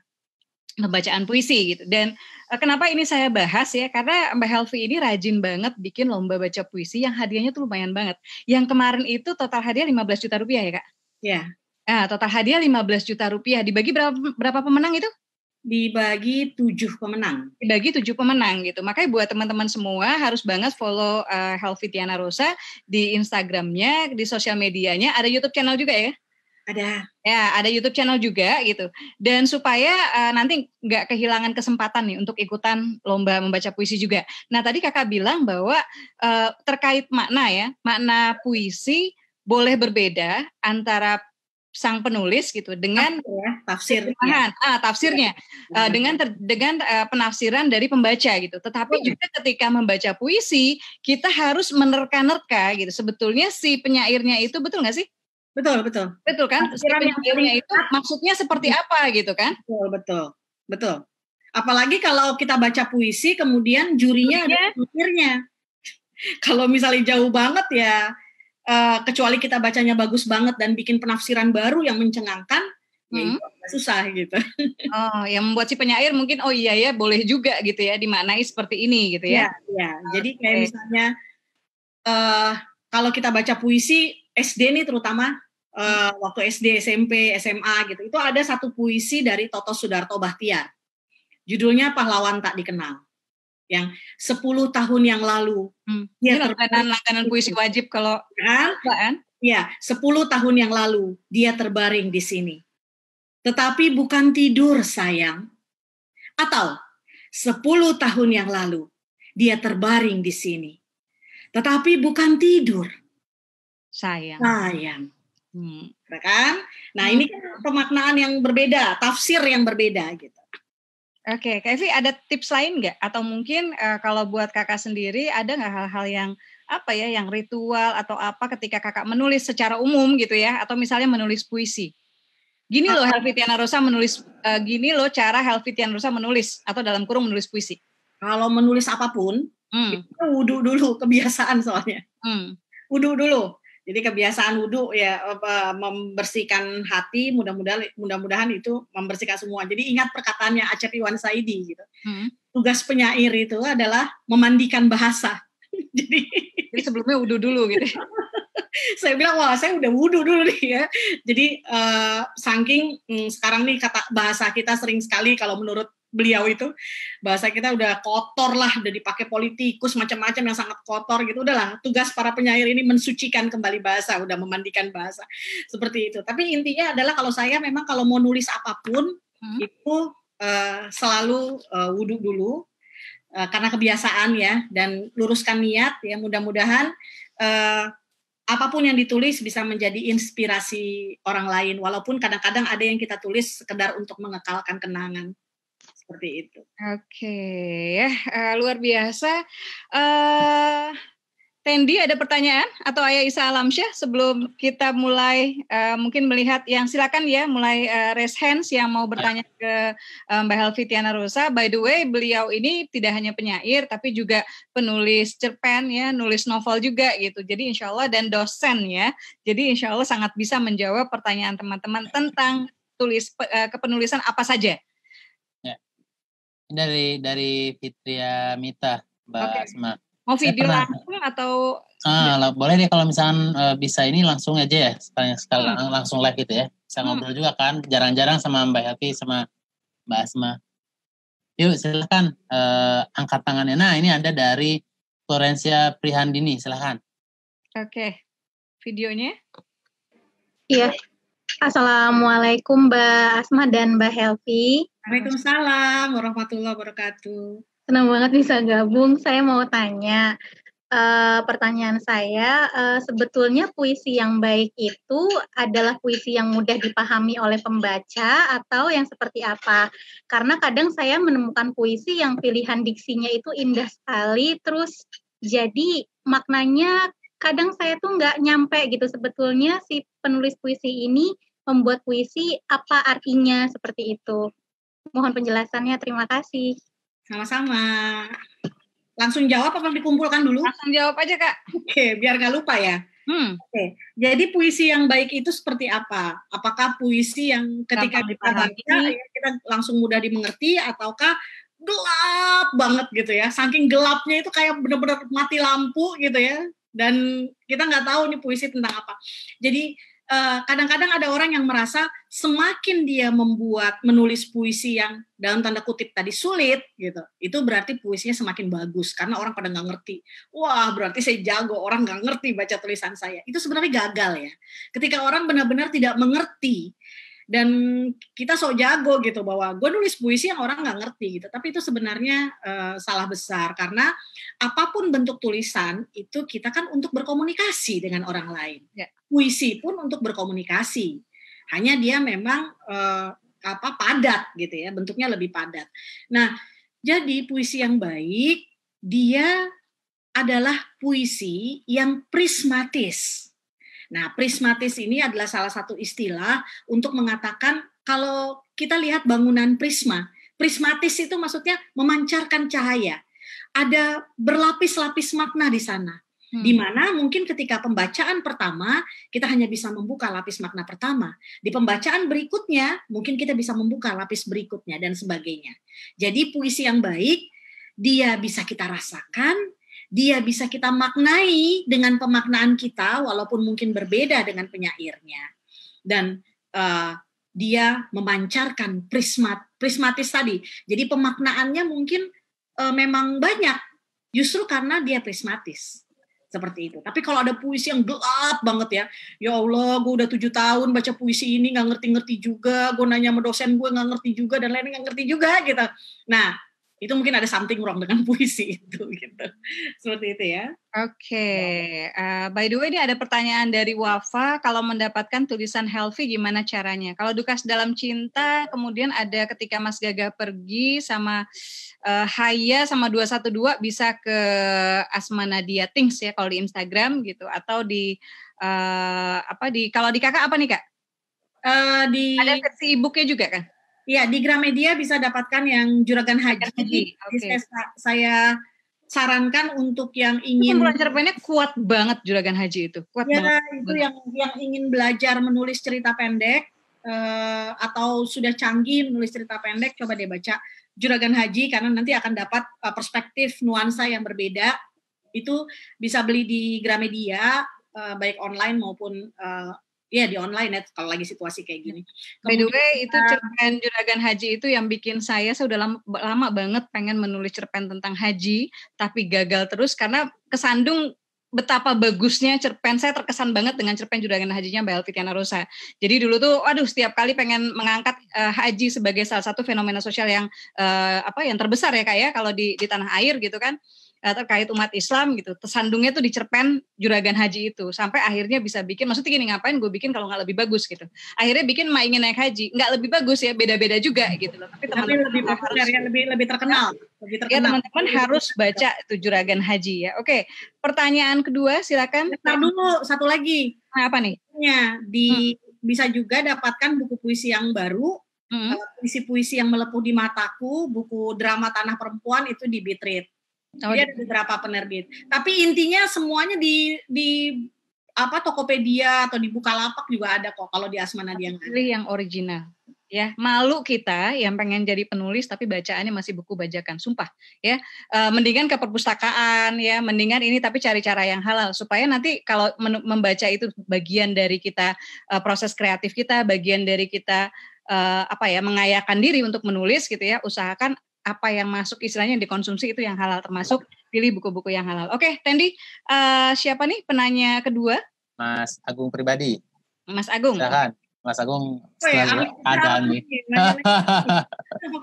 pembacaan puisi gitu. Dan kenapa ini saya bahas ya? Karena Mbak Helvi ini rajin banget bikin lomba baca puisi yang hadiahnya tuh lumayan banget. Yang kemarin itu total hadiah 15 juta rupiah ya, Kak? Iya. Yeah. Nah, total hadiah 15 juta rupiah dibagi berapa berapa pemenang itu? dibagi tujuh pemenang. Dibagi tujuh pemenang gitu. Makanya buat teman-teman semua harus banget follow uh, eh, Healthy Tiana Rosa di Instagramnya, di sosial medianya. Ada YouTube channel juga ya? Ada. Ya, ada YouTube channel juga gitu. Dan supaya uh, nanti nggak kehilangan kesempatan nih untuk ikutan lomba membaca puisi juga. Nah, tadi kakak bilang bahwa uh, terkait makna ya, makna puisi boleh berbeda antara sang penulis gitu dengan ya, tafsir iya. ah tafsirnya ya. uh, dengan ter, dengan uh, penafsiran dari pembaca gitu tetapi ya. juga ketika membaca puisi kita harus menerka-nerka gitu sebetulnya si penyairnya itu betul nggak sih betul betul betul kan si penyairnya itu maksudnya seperti iya. apa gitu kan betul betul betul apalagi kalau kita baca puisi kemudian jurinya ya. ada penyairnya kalau misalnya jauh banget ya Eh, kecuali kita bacanya bagus banget dan bikin penafsiran baru yang mencengangkan ya hmm. ya susah gitu oh yang membuat si penyair mungkin oh iya ya boleh juga gitu ya dimanai seperti ini gitu ya ya, ya. jadi kayak misalnya uh, kalau kita baca puisi SD nih terutama uh, waktu SD SMP SMA gitu itu ada satu puisi dari Toto Sudarto Bahtiar judulnya pahlawan tak dikenal yang 10 tahun yang lalu. Hmm. Ya, Ini langganan, langganan puisi wajib kalau kan? kan? Ya, 10 tahun yang lalu dia terbaring di sini. Tetapi bukan tidur sayang. Atau 10 tahun yang lalu dia terbaring di sini. Tetapi bukan tidur. Sayang. Sayang. Hmm. Ya kan? Nah, hmm. ini kan pemaknaan yang berbeda, tafsir yang berbeda gitu. Oke, okay. Kak ada tips lain nggak? Atau mungkin uh, kalau buat kakak sendiri ada nggak hal-hal yang apa ya, yang ritual atau apa ketika kakak menulis secara umum gitu ya? Atau misalnya menulis puisi? Gini loh Tiana Rosa menulis, uh, gini loh cara Tiana Rosa menulis atau dalam kurung menulis puisi. Kalau menulis apapun, hmm. itu wudhu dulu kebiasaan soalnya. Hmm. Wudhu dulu. Jadi kebiasaan wudhu ya membersihkan hati, mudah-mudahan mudah-mudahan itu membersihkan semua. Jadi ingat perkataannya Acep Iwan Saidi gitu. Hmm. Tugas penyair itu adalah memandikan bahasa. Jadi, Jadi sebelumnya wudhu dulu gitu. Ya? saya bilang wah saya udah wudhu dulu nih ya. Jadi uh, saking hmm, sekarang nih kata bahasa kita sering sekali kalau menurut beliau itu bahasa kita udah kotor lah udah dipakai politikus macam-macam yang sangat kotor gitu udahlah tugas para penyair ini mensucikan kembali bahasa udah memandikan bahasa seperti itu tapi intinya adalah kalau saya memang kalau mau nulis apapun hmm. itu uh, selalu uh, eh, wudhu dulu uh, karena kebiasaan ya dan luruskan niat ya mudah-mudahan uh, apapun yang ditulis bisa menjadi inspirasi orang lain walaupun kadang-kadang ada yang kita tulis sekedar untuk mengekalkan kenangan seperti itu. Oke, okay. Ya, uh, eh, luar biasa. Uh, eh, Tendi ada pertanyaan atau Ayah Isa Alamsyah sebelum kita mulai uh, mungkin melihat yang silakan ya mulai uh, raise hands yang mau bertanya ke um, Mbak Helvi Tiana Rosa. By the way, beliau ini tidak hanya penyair tapi juga penulis cerpen ya, nulis novel juga gitu. Jadi insya Allah dan dosen ya. Jadi insya Allah sangat bisa menjawab pertanyaan teman-teman tentang tulis uh, kepenulisan apa saja dari dari Fitria Mita Mbak okay. Asma. Mau oh, video pernah, langsung atau ah ya. boleh deh kalau misalkan uh, bisa ini langsung aja ya Sekarang sekali hmm. langsung live gitu ya. Bisa hmm. ngobrol juga kan jarang-jarang sama Mbak Helvi sama Mbak Asma. Yuk silakan uh, angkat tangannya. Nah ini ada dari Florencia Prihandini silakan. Oke okay. videonya. Iya. Assalamualaikum Mbak Asma dan Mbak Helvi. Waalaikumsalam warahmatullahi wabarakatuh. Senang banget bisa gabung. Saya mau tanya, uh, pertanyaan saya uh, sebetulnya puisi yang baik itu adalah puisi yang mudah dipahami oleh pembaca atau yang seperti apa? Karena kadang saya menemukan puisi yang pilihan diksinya itu indah sekali, terus jadi maknanya kadang saya tuh nggak nyampe gitu sebetulnya si penulis puisi ini membuat puisi apa artinya seperti itu. Mohon penjelasannya, terima kasih. Sama-sama. Langsung jawab apa dikumpulkan dulu? Langsung jawab aja, Kak. Oke, biar nggak lupa ya. Hmm. Oke, jadi puisi yang baik itu seperti apa? Apakah puisi yang ketika dipahami kita ya, kita langsung mudah dimengerti, ataukah gelap banget gitu ya? Saking gelapnya itu kayak benar-benar mati lampu gitu ya, dan kita nggak tahu nih puisi tentang apa. Jadi Eh, kadang-kadang ada orang yang merasa semakin dia membuat menulis puisi yang dalam tanda kutip tadi sulit gitu itu berarti puisinya semakin bagus karena orang pada nggak ngerti wah berarti saya jago orang nggak ngerti baca tulisan saya itu sebenarnya gagal ya ketika orang benar-benar tidak mengerti dan kita sok jago gitu bahwa gue nulis puisi yang orang nggak ngerti gitu tapi itu sebenarnya uh, salah besar karena apapun bentuk tulisan itu kita kan untuk berkomunikasi dengan orang lain ya. puisi pun untuk berkomunikasi hanya dia memang uh, apa padat gitu ya bentuknya lebih padat nah jadi puisi yang baik dia adalah puisi yang prismatis Nah, prismatis ini adalah salah satu istilah untuk mengatakan kalau kita lihat bangunan prisma, prismatis itu maksudnya memancarkan cahaya. Ada berlapis-lapis makna di sana. Hmm. Di mana mungkin ketika pembacaan pertama kita hanya bisa membuka lapis makna pertama, di pembacaan berikutnya mungkin kita bisa membuka lapis berikutnya dan sebagainya. Jadi puisi yang baik dia bisa kita rasakan, dia bisa kita maknai dengan pemaknaan kita walaupun mungkin berbeda dengan penyairnya dan uh, dia memancarkan prismat prismatis tadi jadi pemaknaannya mungkin uh, memang banyak justru karena dia prismatis seperti itu tapi kalau ada puisi yang gelap banget ya ya Allah gue udah tujuh tahun baca puisi ini nggak ngerti-ngerti juga gue nanya sama dosen gue nggak ngerti juga dan lainnya nggak ngerti juga gitu nah itu mungkin ada something wrong dengan puisi itu gitu seperti itu ya oke okay. Ya. uh, eh, by the way ini ada pertanyaan dari Wafa kalau mendapatkan tulisan healthy gimana caranya kalau dukas dalam cinta kemudian ada ketika Mas Gaga pergi sama uh, Haya sama 212 bisa ke Asma Nadia Things ya kalau di Instagram gitu atau di uh, apa di kalau di kakak apa nih kak uh, di ada versi e-booknya juga kan Iya, di Gramedia bisa dapatkan yang Juragan Haji. Jadi saya, sarankan untuk yang ingin itu belajar pendek kuat banget Juragan Haji itu. Kuat ya, banget. itu yang yang ingin belajar menulis cerita pendek uh, atau sudah canggih menulis cerita pendek coba deh baca Juragan Haji karena nanti akan dapat uh, perspektif nuansa yang berbeda. Itu bisa beli di Gramedia uh, baik online maupun uh, Iya di online ya kalau lagi situasi kayak gini. Kemudian, By the way itu cerpen Juragan Haji itu yang bikin saya sudah lama, lama banget pengen menulis cerpen tentang haji tapi gagal terus karena kesandung betapa bagusnya cerpen saya terkesan banget dengan cerpen Juragan Hajinya Mbak Elvitiana Rosa. Jadi dulu tuh aduh setiap kali pengen mengangkat uh, haji sebagai salah satu fenomena sosial yang uh, apa yang terbesar ya Kak ya kalau di di tanah air gitu kan. Eh, terkait umat Islam gitu. Tersandungnya tuh di cerpen juragan haji itu sampai akhirnya bisa bikin maksudnya gini ngapain gue bikin kalau nggak lebih bagus gitu. Akhirnya bikin Ma ingin naik haji nggak lebih bagus ya beda-beda juga gitu loh. Tapi teman-teman lebih harus, ya, lebih lebih terkenal. Lebih ya, terkenal. Ya teman-teman harus baca itu juragan haji ya. Oke, pertanyaan kedua silakan. Nah dulu satu lagi. Nah, apa nih? Ya, di hmm. bisa juga dapatkan buku puisi yang baru hmm. eh, puisi-puisi yang melepuh di mataku, buku drama Tanah Perempuan itu di Bitread. Oh, Jadi ada beberapa penerbit. Tapi intinya semuanya di di apa Tokopedia atau di Bukalapak juga ada kok kalau di Asmana Diang. Pilih yang original. Ya, malu kita yang pengen jadi penulis tapi bacaannya masih buku bajakan, sumpah. Ya, e, mendingan ke perpustakaan ya, mendingan ini tapi cari cara yang halal supaya nanti kalau membaca itu bagian dari kita e, proses kreatif kita, bagian dari kita e, apa ya mengayakan diri untuk menulis gitu ya usahakan apa yang masuk istilahnya yang dikonsumsi itu yang halal termasuk pilih buku-buku yang halal. Oke, okay, Tendi, uh, siapa nih penanya kedua? Mas Agung pribadi. Mas Agung. Silakan. Mas Agung oh, ya, ada nih. Apa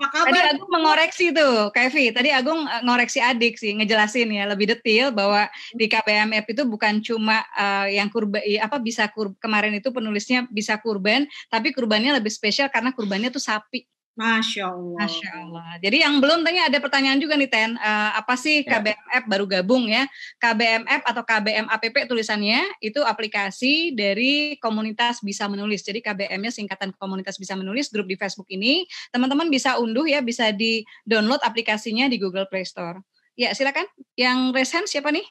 kabar? Tadi Agung mengoreksi tuh, Kevi. Tadi Agung eh, ngoreksi adik sih, ngejelasin ya lebih detail bahwa di KBMF itu bukan cuma uh, yang kurba apa bisa kur, kemarin itu penulisnya bisa kurban, tapi kurbannya lebih spesial karena kurbannya tuh sapi. Masya Allah. Masya Allah. Jadi yang belum tanya ada pertanyaan juga nih Ten, uh, apa sih ya. KBMF baru gabung ya? KBMF atau KBM APP tulisannya itu aplikasi dari komunitas bisa menulis. Jadi KBM-nya singkatan komunitas bisa menulis grup di Facebook ini. Teman-teman bisa unduh ya, bisa di download aplikasinya di Google Play Store. Ya silakan. Yang resen siapa nih?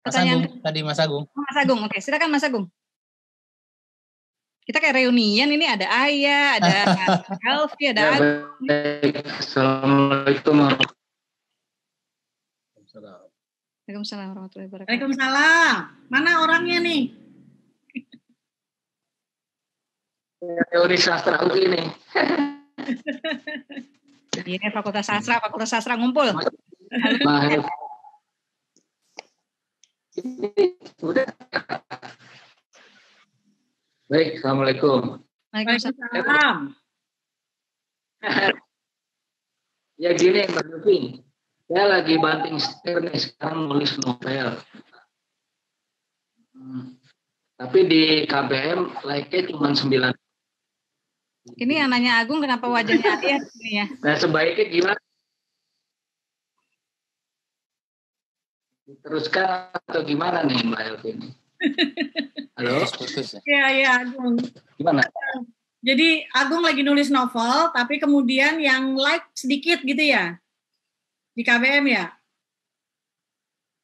Pertanyaan Mas Agung, tadi Mas Agung. Oh, Mas Agung, oke. Okay. Silakan Mas Agung kita kayak reunian ini ada ayah, ada Alfi, ada ya, Assalamualaikum Waalaikumsalam warahmatullahi wabarakatuh. Waalaikumsalam. Mana orangnya nih? Ya, teori sastra UI nih. Ini iya, Fakultas Sastra, Fakultas Sastra ngumpul. Mahir. Udah. Baik, Assalamualaikum. Waalaikumsalam. ya gini Mbak Nufi. saya lagi banting setir nih sekarang nulis novel. Hmm. Tapi di KBM like-nya cuma sembilan. Ini yang nanya Agung kenapa wajahnya Ayat ini ya? Nah sebaiknya gimana? Teruskan atau gimana nih Mbak Elvin? Halo. Ya? Iya, iya Agung. Gimana? Jadi Agung lagi nulis novel, tapi kemudian yang like sedikit gitu ya? Di KBM ya?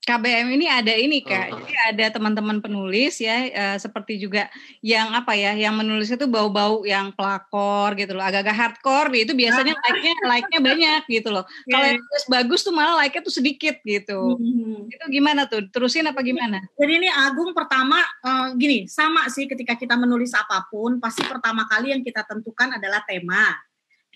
KBM ini ada ini kak, oh, oh. jadi ada teman-teman penulis ya, eh, seperti juga yang apa ya, yang menulis itu bau-bau yang pelakor gitu loh, agak-agak hardcore gitu, itu biasanya ah. like-nya like-nya banyak gitu loh. Yeah. Kalau yang tulis iya. bagus tuh malah like-nya tuh sedikit gitu. Mm-hmm. Itu gimana tuh? Terusin apa gimana? Jadi ini Agung pertama uh, gini, sama sih ketika kita menulis apapun, pasti pertama kali yang kita tentukan adalah tema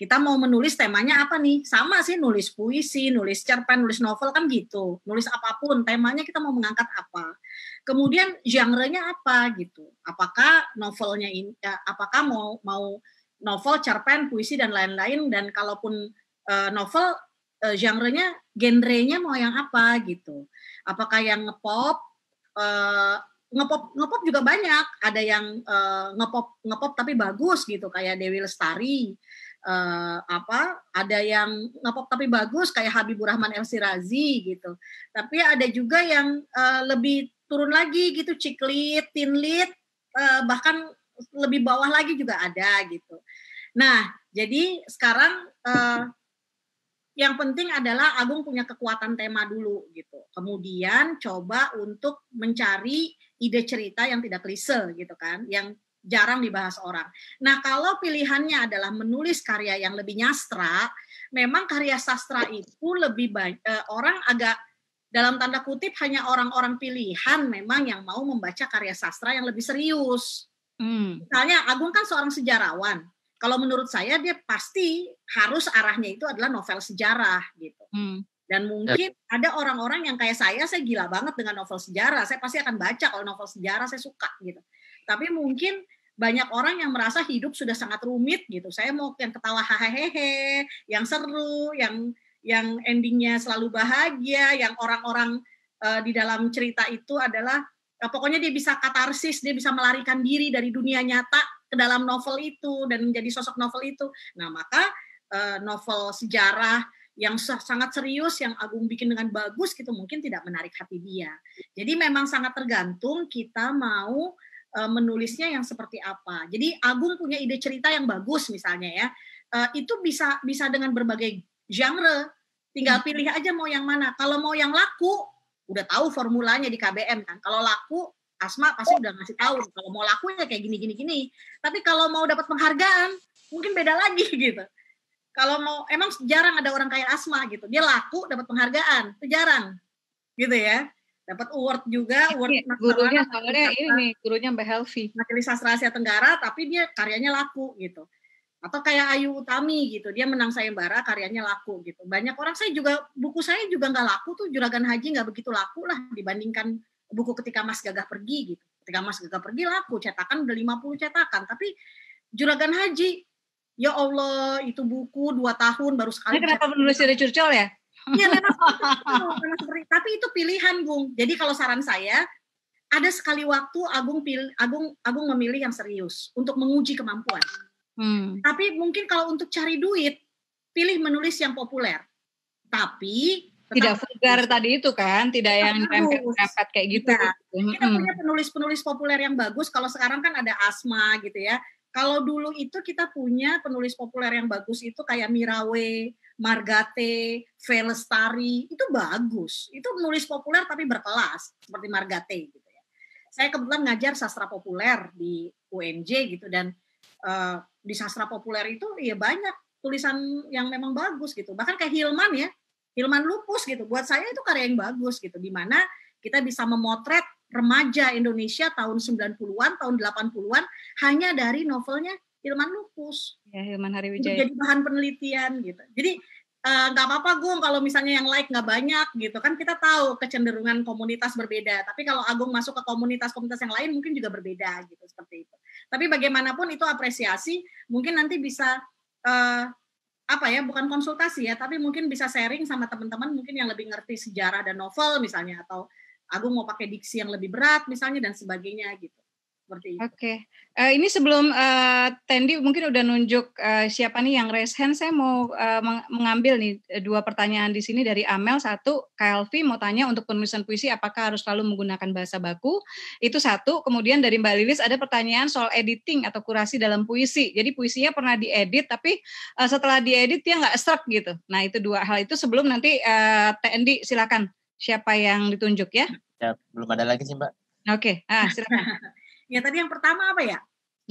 kita mau menulis temanya apa nih? Sama sih nulis puisi, nulis cerpen, nulis novel kan gitu. Nulis apapun, temanya kita mau mengangkat apa. Kemudian genre-nya apa gitu. Apakah novelnya ini ya, apakah mau mau novel, cerpen, puisi dan lain-lain dan kalaupun uh, novel uh, genre-nya genrenya mau yang apa gitu. Apakah yang ngepop uh, ngepop ngepop juga banyak ada yang uh, ngepop ngepop tapi bagus gitu kayak Dewi Lestari uh, apa ada yang ngepop tapi bagus kayak Habibur Rahman El Sirazi gitu tapi ada juga yang uh, lebih turun lagi gitu ciklit tinlit uh, bahkan lebih bawah lagi juga ada gitu nah jadi sekarang uh, yang penting adalah Agung punya kekuatan tema dulu gitu. Kemudian coba untuk mencari ide cerita yang tidak klise gitu kan, yang jarang dibahas orang. Nah, kalau pilihannya adalah menulis karya yang lebih nyastra, memang karya sastra itu lebih banyak eh, orang agak dalam tanda kutip hanya orang-orang pilihan memang yang mau membaca karya sastra yang lebih serius. Hmm. Misalnya Agung kan seorang sejarawan. Kalau menurut saya dia pasti harus arahnya itu adalah novel sejarah gitu. Hmm. Dan mungkin ya. ada orang-orang yang kayak saya, saya gila banget dengan novel sejarah. Saya pasti akan baca kalau novel sejarah saya suka gitu. Tapi mungkin banyak orang yang merasa hidup sudah sangat rumit gitu. Saya mau yang ketawa hahaha, yang seru, yang yang endingnya selalu bahagia, yang orang-orang uh, di dalam cerita itu adalah uh, pokoknya dia bisa katarsis, dia bisa melarikan diri dari dunia nyata ke dalam novel itu dan menjadi sosok novel itu. Nah, maka uh, novel sejarah yang sangat serius yang Agung bikin dengan bagus gitu mungkin tidak menarik hati dia. Jadi memang sangat tergantung kita mau Eh, menulisnya yang seperti apa. Jadi Agung punya ide cerita yang bagus misalnya ya. Eh, itu bisa bisa dengan berbagai genre. Tinggal hmm. pilih aja mau yang mana. Kalau mau yang laku, udah tahu formulanya di KBM kan. Kalau laku, Asma pasti udah ngasih tahu. Kalau mau laku ya kayak gini gini gini. Tapi kalau mau dapat penghargaan, mungkin beda lagi gitu. Kalau mau emang jarang ada orang kayak Asma gitu. Dia laku dapat penghargaan, itu jarang. Gitu ya dapat award juga iya, award iya, ini, gurunya soalnya ini nih gurunya Mbak Helvi majelis sastra Asia Tenggara tapi dia karyanya laku gitu atau kayak Ayu Utami gitu dia menang sayembara karyanya laku gitu banyak orang saya juga buku saya juga nggak laku tuh juragan haji nggak begitu laku lah dibandingkan buku ketika Mas Gagah pergi gitu ketika Mas Gagah pergi laku cetakan udah 50 cetakan tapi juragan haji ya Allah itu buku dua tahun baru sekali Ini kenapa menulis dari curcol ya Iya memang, seperti tapi itu pilihan Bung. Jadi kalau saran saya ada sekali waktu Agung pilih Agung Agung memilih yang serius untuk menguji kemampuan. Hmm. Tapi mungkin kalau untuk cari duit pilih menulis yang populer. Tapi tidak vulgar tadi itu kan, tidak yang rempet-rempet kayak gitu. Ya. Kita hmm. punya penulis-penulis populer yang bagus. Kalau sekarang kan ada Asma gitu ya. Kalau dulu itu kita punya penulis populer yang bagus itu kayak Mirawe, Margate, Velestari, itu bagus. Itu nulis populer tapi berkelas seperti Margate gitu ya. Saya kebetulan ngajar sastra populer di UNJ gitu dan uh, di sastra populer itu ya banyak tulisan yang memang bagus gitu. Bahkan kayak Hilman ya, Hilman Lupus gitu. Buat saya itu karya yang bagus gitu. Dimana kita bisa memotret remaja Indonesia tahun 90-an, tahun 80-an hanya dari novelnya Hilman Lupus. Ya, Hilman Hariwijaya. Jadi bahan penelitian gitu. Jadi eh, nggak uh, apa-apa Gung kalau misalnya yang like nggak banyak gitu kan kita tahu kecenderungan komunitas berbeda tapi kalau Agung masuk ke komunitas-komunitas yang lain mungkin juga berbeda gitu seperti itu tapi bagaimanapun itu apresiasi mungkin nanti bisa uh, apa ya bukan konsultasi ya tapi mungkin bisa sharing sama teman-teman mungkin yang lebih ngerti sejarah dan novel misalnya atau Agung mau pakai diksi yang lebih berat misalnya dan sebagainya gitu seperti itu. Oke, okay. uh, eh, ini sebelum uh, eh, Tendi mungkin udah nunjuk uh, siapa nih yang raise hand, saya mau uh, mengambil nih dua pertanyaan di sini dari Amel. Satu, Kalvi mau tanya untuk penulisan puisi apakah harus selalu menggunakan bahasa baku? Itu satu. Kemudian dari Mbak Lilis ada pertanyaan soal editing atau kurasi dalam puisi. Jadi puisinya pernah diedit, tapi uh, setelah diedit dia nggak stuck gitu. Nah itu dua hal itu sebelum nanti uh, Tendi silakan siapa yang ditunjuk ya? Ya belum ada lagi sih Mbak. Oke, okay. ah silakan. Ya tadi yang pertama apa ya?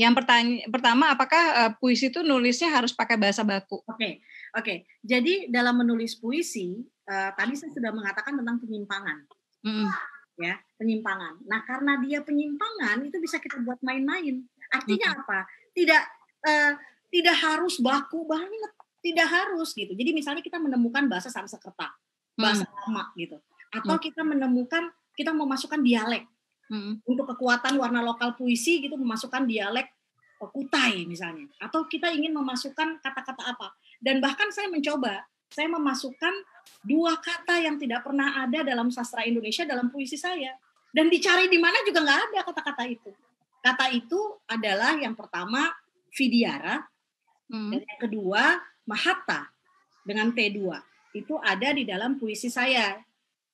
Yang pertanya, pertama, apakah uh, puisi itu nulisnya harus pakai bahasa baku? Oke, okay. oke. Okay. Jadi dalam menulis puisi, uh, tadi saya sudah mengatakan tentang penyimpangan, mm. ya penyimpangan. Nah, karena dia penyimpangan itu bisa kita buat main-main. Artinya mm. apa? Tidak, uh, tidak harus baku banget, tidak harus gitu. Jadi misalnya kita menemukan bahasa Sanskerta, bahasa mm. lama gitu, atau mm. kita menemukan kita memasukkan dialek hmm. untuk kekuatan warna lokal puisi gitu memasukkan dialek oh, Kutai misalnya atau kita ingin memasukkan kata-kata apa dan bahkan saya mencoba saya memasukkan dua kata yang tidak pernah ada dalam sastra Indonesia dalam puisi saya dan dicari di mana juga nggak ada kata-kata itu kata itu adalah yang pertama Vidiara hmm. dan yang kedua Mahatta dengan T2 itu ada di dalam puisi saya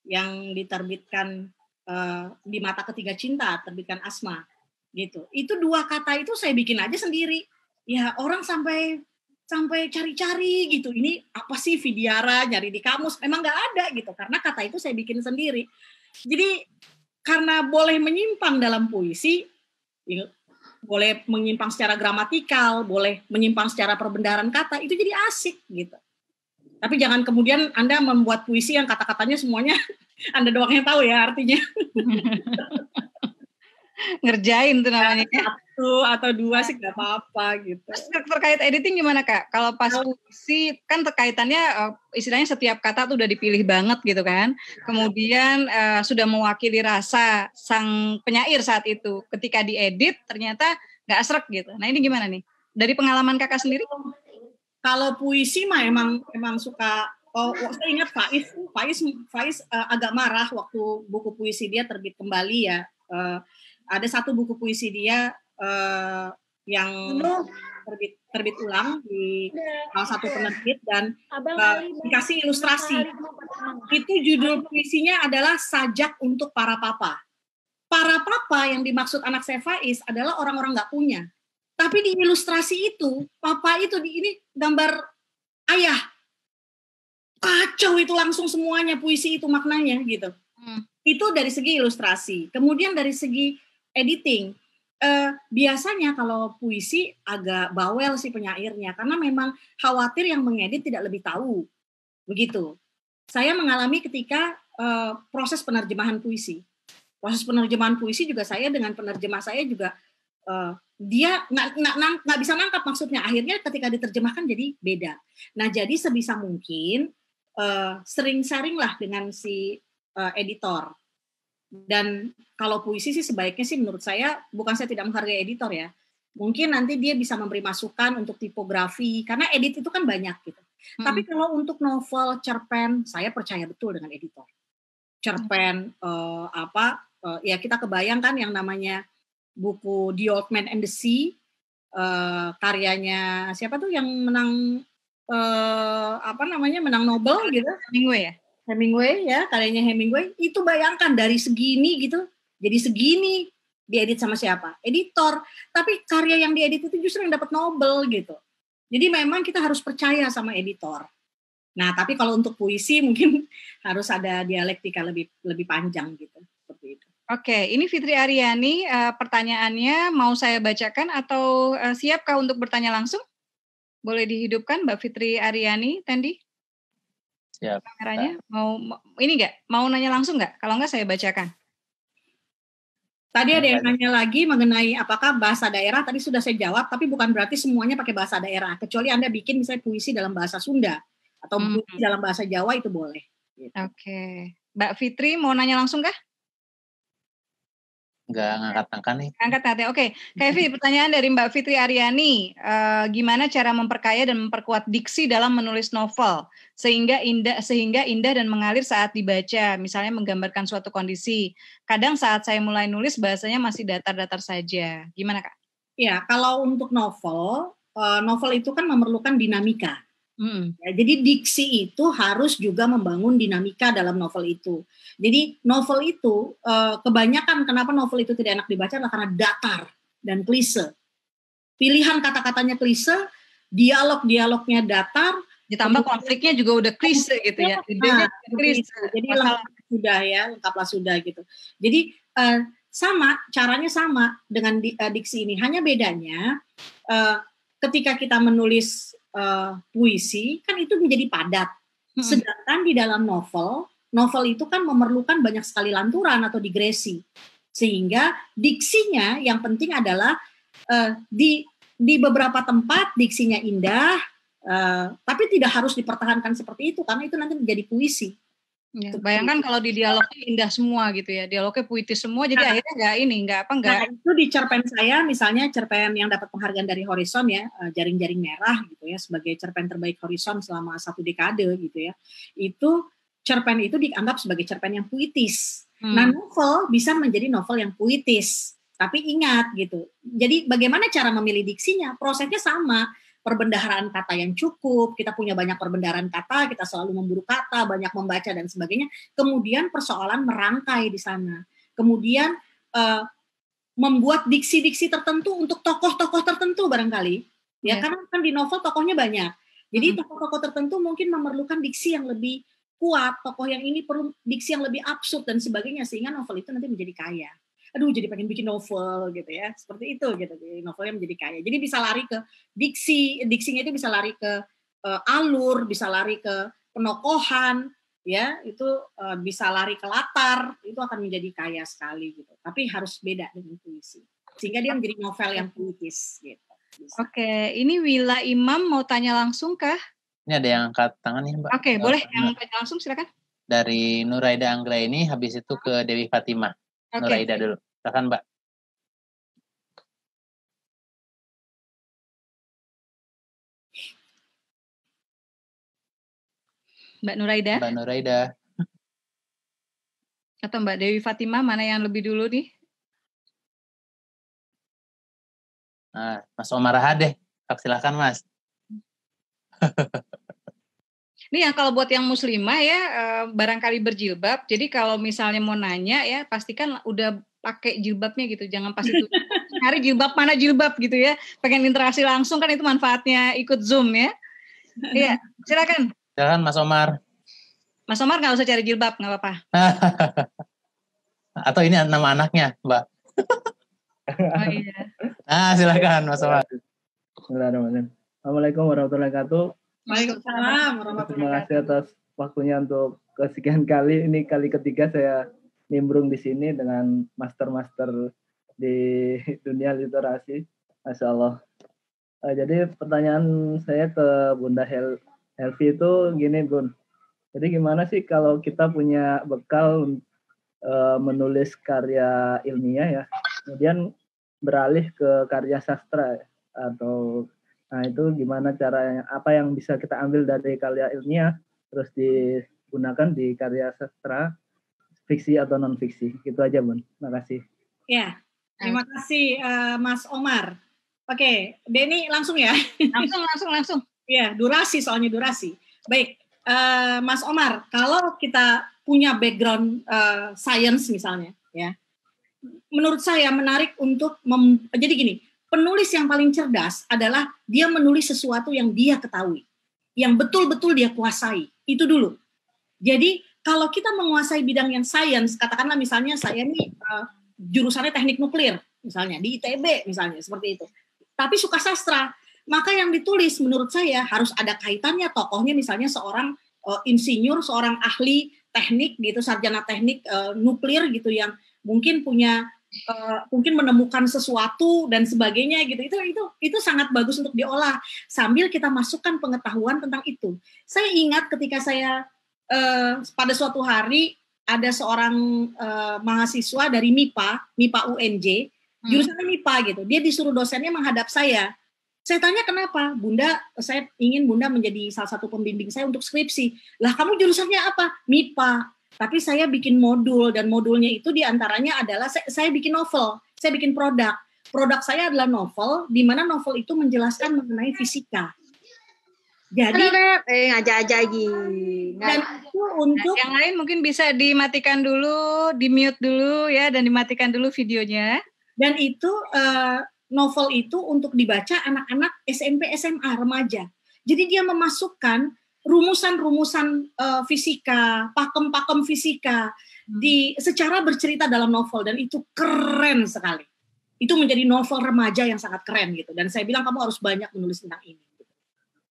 yang diterbitkan Eh, di mata ketiga cinta terbitkan asma gitu itu dua kata itu saya bikin aja sendiri ya orang sampai sampai cari-cari gitu ini apa sih Vidiara nyari di kamus memang nggak ada gitu karena kata itu saya bikin sendiri jadi karena boleh menyimpang dalam puisi ya, boleh menyimpang secara gramatikal boleh menyimpang secara perbendaharaan kata itu jadi asik gitu tapi jangan kemudian Anda membuat puisi yang kata-katanya semuanya Anda doang yang tahu ya artinya. Ngerjain tuh namanya. Satu atau dua sih nggak apa-apa gitu. Terus terkait editing gimana Kak? Kalau pas puisi kan terkaitannya eh, istilahnya setiap kata tuh udah dipilih banget gitu kan. Kemudian uh, sudah mewakili rasa sang penyair saat itu. Ketika diedit ternyata nggak asrek gitu. Nah ini gimana nih? Dari pengalaman kakak sendiri? Kalau puisi mah emang emang suka oh, oh saya ingat Faiz Faiz Faiz uh, agak marah waktu buku puisi dia terbit kembali ya. Uh, ada satu buku puisi dia uh, yang terbit terbit ulang di salah satu penerbit dan uh, dikasih ilustrasi. Itu judul puisinya adalah sajak untuk para papa. Para papa yang dimaksud anak saya Faiz adalah orang-orang nggak punya. Tapi di ilustrasi itu, papa itu di ini gambar ayah. Kacau itu langsung semuanya puisi itu maknanya gitu. Hmm. Itu dari segi ilustrasi. Kemudian dari segi editing, eh, biasanya kalau puisi agak bawel sih penyairnya karena memang khawatir yang mengedit tidak lebih tahu. Begitu. Saya mengalami ketika eh, proses penerjemahan puisi proses penerjemahan puisi juga saya dengan penerjemah saya juga uh, dia nggak nggak bisa nangkap maksudnya akhirnya ketika diterjemahkan jadi beda nah jadi sebisa mungkin uh, eh, sering-sering lah dengan si uh, editor dan kalau puisi sih sebaiknya sih menurut saya bukan saya tidak menghargai editor ya mungkin nanti dia bisa memberi masukan untuk tipografi karena edit itu kan banyak gitu hmm. tapi kalau untuk novel cerpen saya percaya betul dengan editor cerpen hmm. uh, apa uh, ya kita kebayangkan yang namanya buku The Old Man and the Sea uh, karyanya siapa tuh yang menang uh, apa namanya menang Nobel gitu Hemingway ya Hemingway ya karyanya Hemingway itu bayangkan dari segini gitu jadi segini diedit sama siapa editor tapi karya yang diedit itu justru yang dapat Nobel gitu jadi memang kita harus percaya sama editor nah tapi kalau untuk puisi mungkin harus ada dialektika lebih lebih panjang gitu Oke, ini Fitri Ariani. Uh, eh, pertanyaannya mau saya bacakan atau uh, siapkah untuk bertanya langsung? Boleh dihidupkan Mbak Fitri Ariani, Tendi? Siap. Kameranya mau, ini nggak? Mau nanya langsung nggak? Kalau nggak saya bacakan. Tadi ada yang nanya lagi mengenai apakah bahasa daerah, tadi sudah saya jawab, tapi bukan berarti semuanya pakai bahasa daerah. Kecuali Anda bikin misalnya puisi dalam bahasa Sunda, atau hmm. puisi dalam bahasa Jawa itu boleh. Iya. Oke. Mbak Fitri mau nanya langsung kah? nggak ngangkat angka nih. Angkat angkat oke. Oke, Kevin, pertanyaan dari Mbak Fitri Ariani. uh, eh, gimana cara memperkaya dan memperkuat diksi dalam menulis novel sehingga indah sehingga indah dan mengalir saat dibaca, misalnya menggambarkan suatu kondisi. Kadang saat saya mulai nulis bahasanya masih datar-datar saja. Gimana kak? Ya, kalau untuk novel, eh, novel itu kan memerlukan dinamika Hmm. Ya, jadi diksi itu harus juga membangun dinamika dalam novel itu. Jadi novel itu eh, kebanyakan kenapa novel itu tidak enak dibaca adalah karena datar dan klise. Pilihan kata-katanya klise, dialog-dialognya datar, ditambah Jadi, konfliknya juga udah klise gitu ya. Nah, klise. Jadi lengkap sudah ya, lengkaplah sudah ya, gitu. Jadi uh, sama caranya sama dengan di, uh, diksi ini, hanya bedanya uh, ketika kita menulis uh, puisi kan itu menjadi padat. Hmm. Sedangkan di dalam novel, novel itu kan memerlukan banyak sekali lanturan atau digresi. Sehingga diksinya yang penting adalah uh, di di beberapa tempat diksinya indah, uh, tapi tidak harus dipertahankan seperti itu karena itu nanti menjadi puisi. Ya, bayangkan kalau di dialognya indah semua gitu ya, dialognya puitis semua, jadi nah, akhirnya nggak ini, nggak apa nggak. Nah, itu di cerpen saya, misalnya cerpen yang dapat penghargaan dari Horizon ya, eh, jaring-jaring merah gitu ya, sebagai cerpen terbaik Horizon selama satu dekade gitu ya, itu cerpen itu dianggap sebagai cerpen yang puitis. Nah, hmm. Nah novel bisa menjadi novel yang puitis, tapi ingat gitu. Jadi bagaimana cara memilih diksinya, prosesnya sama perbendaharaan kata yang cukup, kita punya banyak perbendaharaan kata, kita selalu memburu kata, banyak membaca dan sebagainya. Kemudian persoalan merangkai di sana. Kemudian uh, membuat diksi-diksi tertentu untuk tokoh-tokoh tertentu barangkali. Ya, yeah. karena kan di novel tokohnya banyak. Jadi mm-hmm. tokoh-tokoh tertentu mungkin memerlukan diksi yang lebih kuat, tokoh yang ini perlu diksi yang lebih absurd dan sebagainya sehingga novel itu nanti menjadi kaya aduh jadi pengen bikin novel gitu ya seperti itu gitu jadi novelnya menjadi kaya jadi bisa lari ke diksi diksinya itu bisa lari ke uh, alur bisa lari ke penokohan ya itu uh, bisa lari ke latar itu akan menjadi kaya sekali gitu tapi harus beda dengan puisi sehingga dia menjadi novel yang puitis gitu bisa. Oke, ini Wila Imam mau tanya langsung kah? Ini ada yang angkat tangan nih Mbak. Oke, boleh yang tanya langsung silakan. Dari Nuraida Anggra ini habis itu ke Dewi Fatimah okay. dulu. Silakan Mbak. Mbak Nuraida? Mbak Nuraida. Atau Mbak Dewi Fatima, mana yang lebih dulu nih? Nah, Mas Omar deh. Silakan Mas. Ini yang kalau buat yang muslimah ya eh, barangkali berjilbab. Jadi kalau misalnya mau nanya ya pastikan udah pakai jilbabnya gitu. Jangan pas itu cari jilbab mana jilbab gitu ya. Pengen interaksi langsung kan itu manfaatnya ikut Zoom ya. Iya, silakan. Silakan Mas Omar. Mas Omar nggak usah cari jilbab, nggak apa-apa. Atau ini nama anaknya, Mbak. oh iya. Ah, silakan Mas Omar. Assalamualaikum warahmatullahi wabarakatuh. Waalaikumsalam Terima kasih atas waktunya untuk kesekian kali ini kali ketiga saya nimbrung di sini dengan master-master di dunia literasi. Masya Allah. Eh, jadi pertanyaan saya ke Bunda Hel Helvi itu gini Bun. Jadi gimana sih kalau kita punya bekal e, menulis karya ilmiah ya, kemudian beralih ke karya sastra atau Nah itu gimana caranya, apa yang bisa kita ambil dari karya ilmiah, terus digunakan di karya sastra, fiksi atau non-fiksi. Itu aja Bun, makasih. Ya, terima nah. kasih uh, Mas Omar. Oke, Denny langsung ya. Langsung, langsung, langsung. Iya, durasi soalnya durasi. Baik, uh, Mas Omar, kalau kita punya background uh, science misalnya, ya, menurut saya menarik untuk jadi gini, penulis yang paling cerdas adalah dia menulis sesuatu yang dia ketahui, yang betul-betul dia kuasai. Itu dulu. Jadi kalau kita menguasai bidang yang sains, katakanlah misalnya saya ini uh, eh, jurusannya teknik nuklir, misalnya di ITB misalnya seperti itu. Tapi suka sastra, maka yang ditulis menurut saya harus ada kaitannya tokohnya misalnya seorang uh, insinyur, seorang ahli teknik gitu, sarjana teknik uh, nuklir gitu yang mungkin punya uh, mungkin menemukan sesuatu dan sebagainya gitu itu itu itu sangat bagus untuk diolah sambil kita masukkan pengetahuan tentang itu saya ingat ketika saya uh, pada suatu hari ada seorang uh, mahasiswa dari MIPA MIPA UNJ hmm. jurusan MIPA gitu dia disuruh dosennya menghadap saya saya tanya kenapa bunda saya ingin bunda menjadi salah satu pembimbing saya untuk skripsi lah kamu jurusannya apa MIPA tapi saya bikin modul dan modulnya itu diantaranya adalah saya, saya bikin novel, saya bikin produk. Produk saya adalah novel, di mana novel itu menjelaskan mengenai fisika. Jadi eh, aja-aja lagi. Nah, dan itu untuk yang lain mungkin bisa dimatikan dulu, di mute dulu ya, dan dimatikan dulu videonya. Dan itu uh, novel itu untuk dibaca anak-anak SMP, SMA, remaja. Jadi dia memasukkan rumusan-rumusan uh, fisika, pakem-pakem fisika hmm. di secara bercerita dalam novel dan itu keren sekali. Itu menjadi novel remaja yang sangat keren gitu dan saya bilang kamu harus banyak menulis tentang ini. Gitu.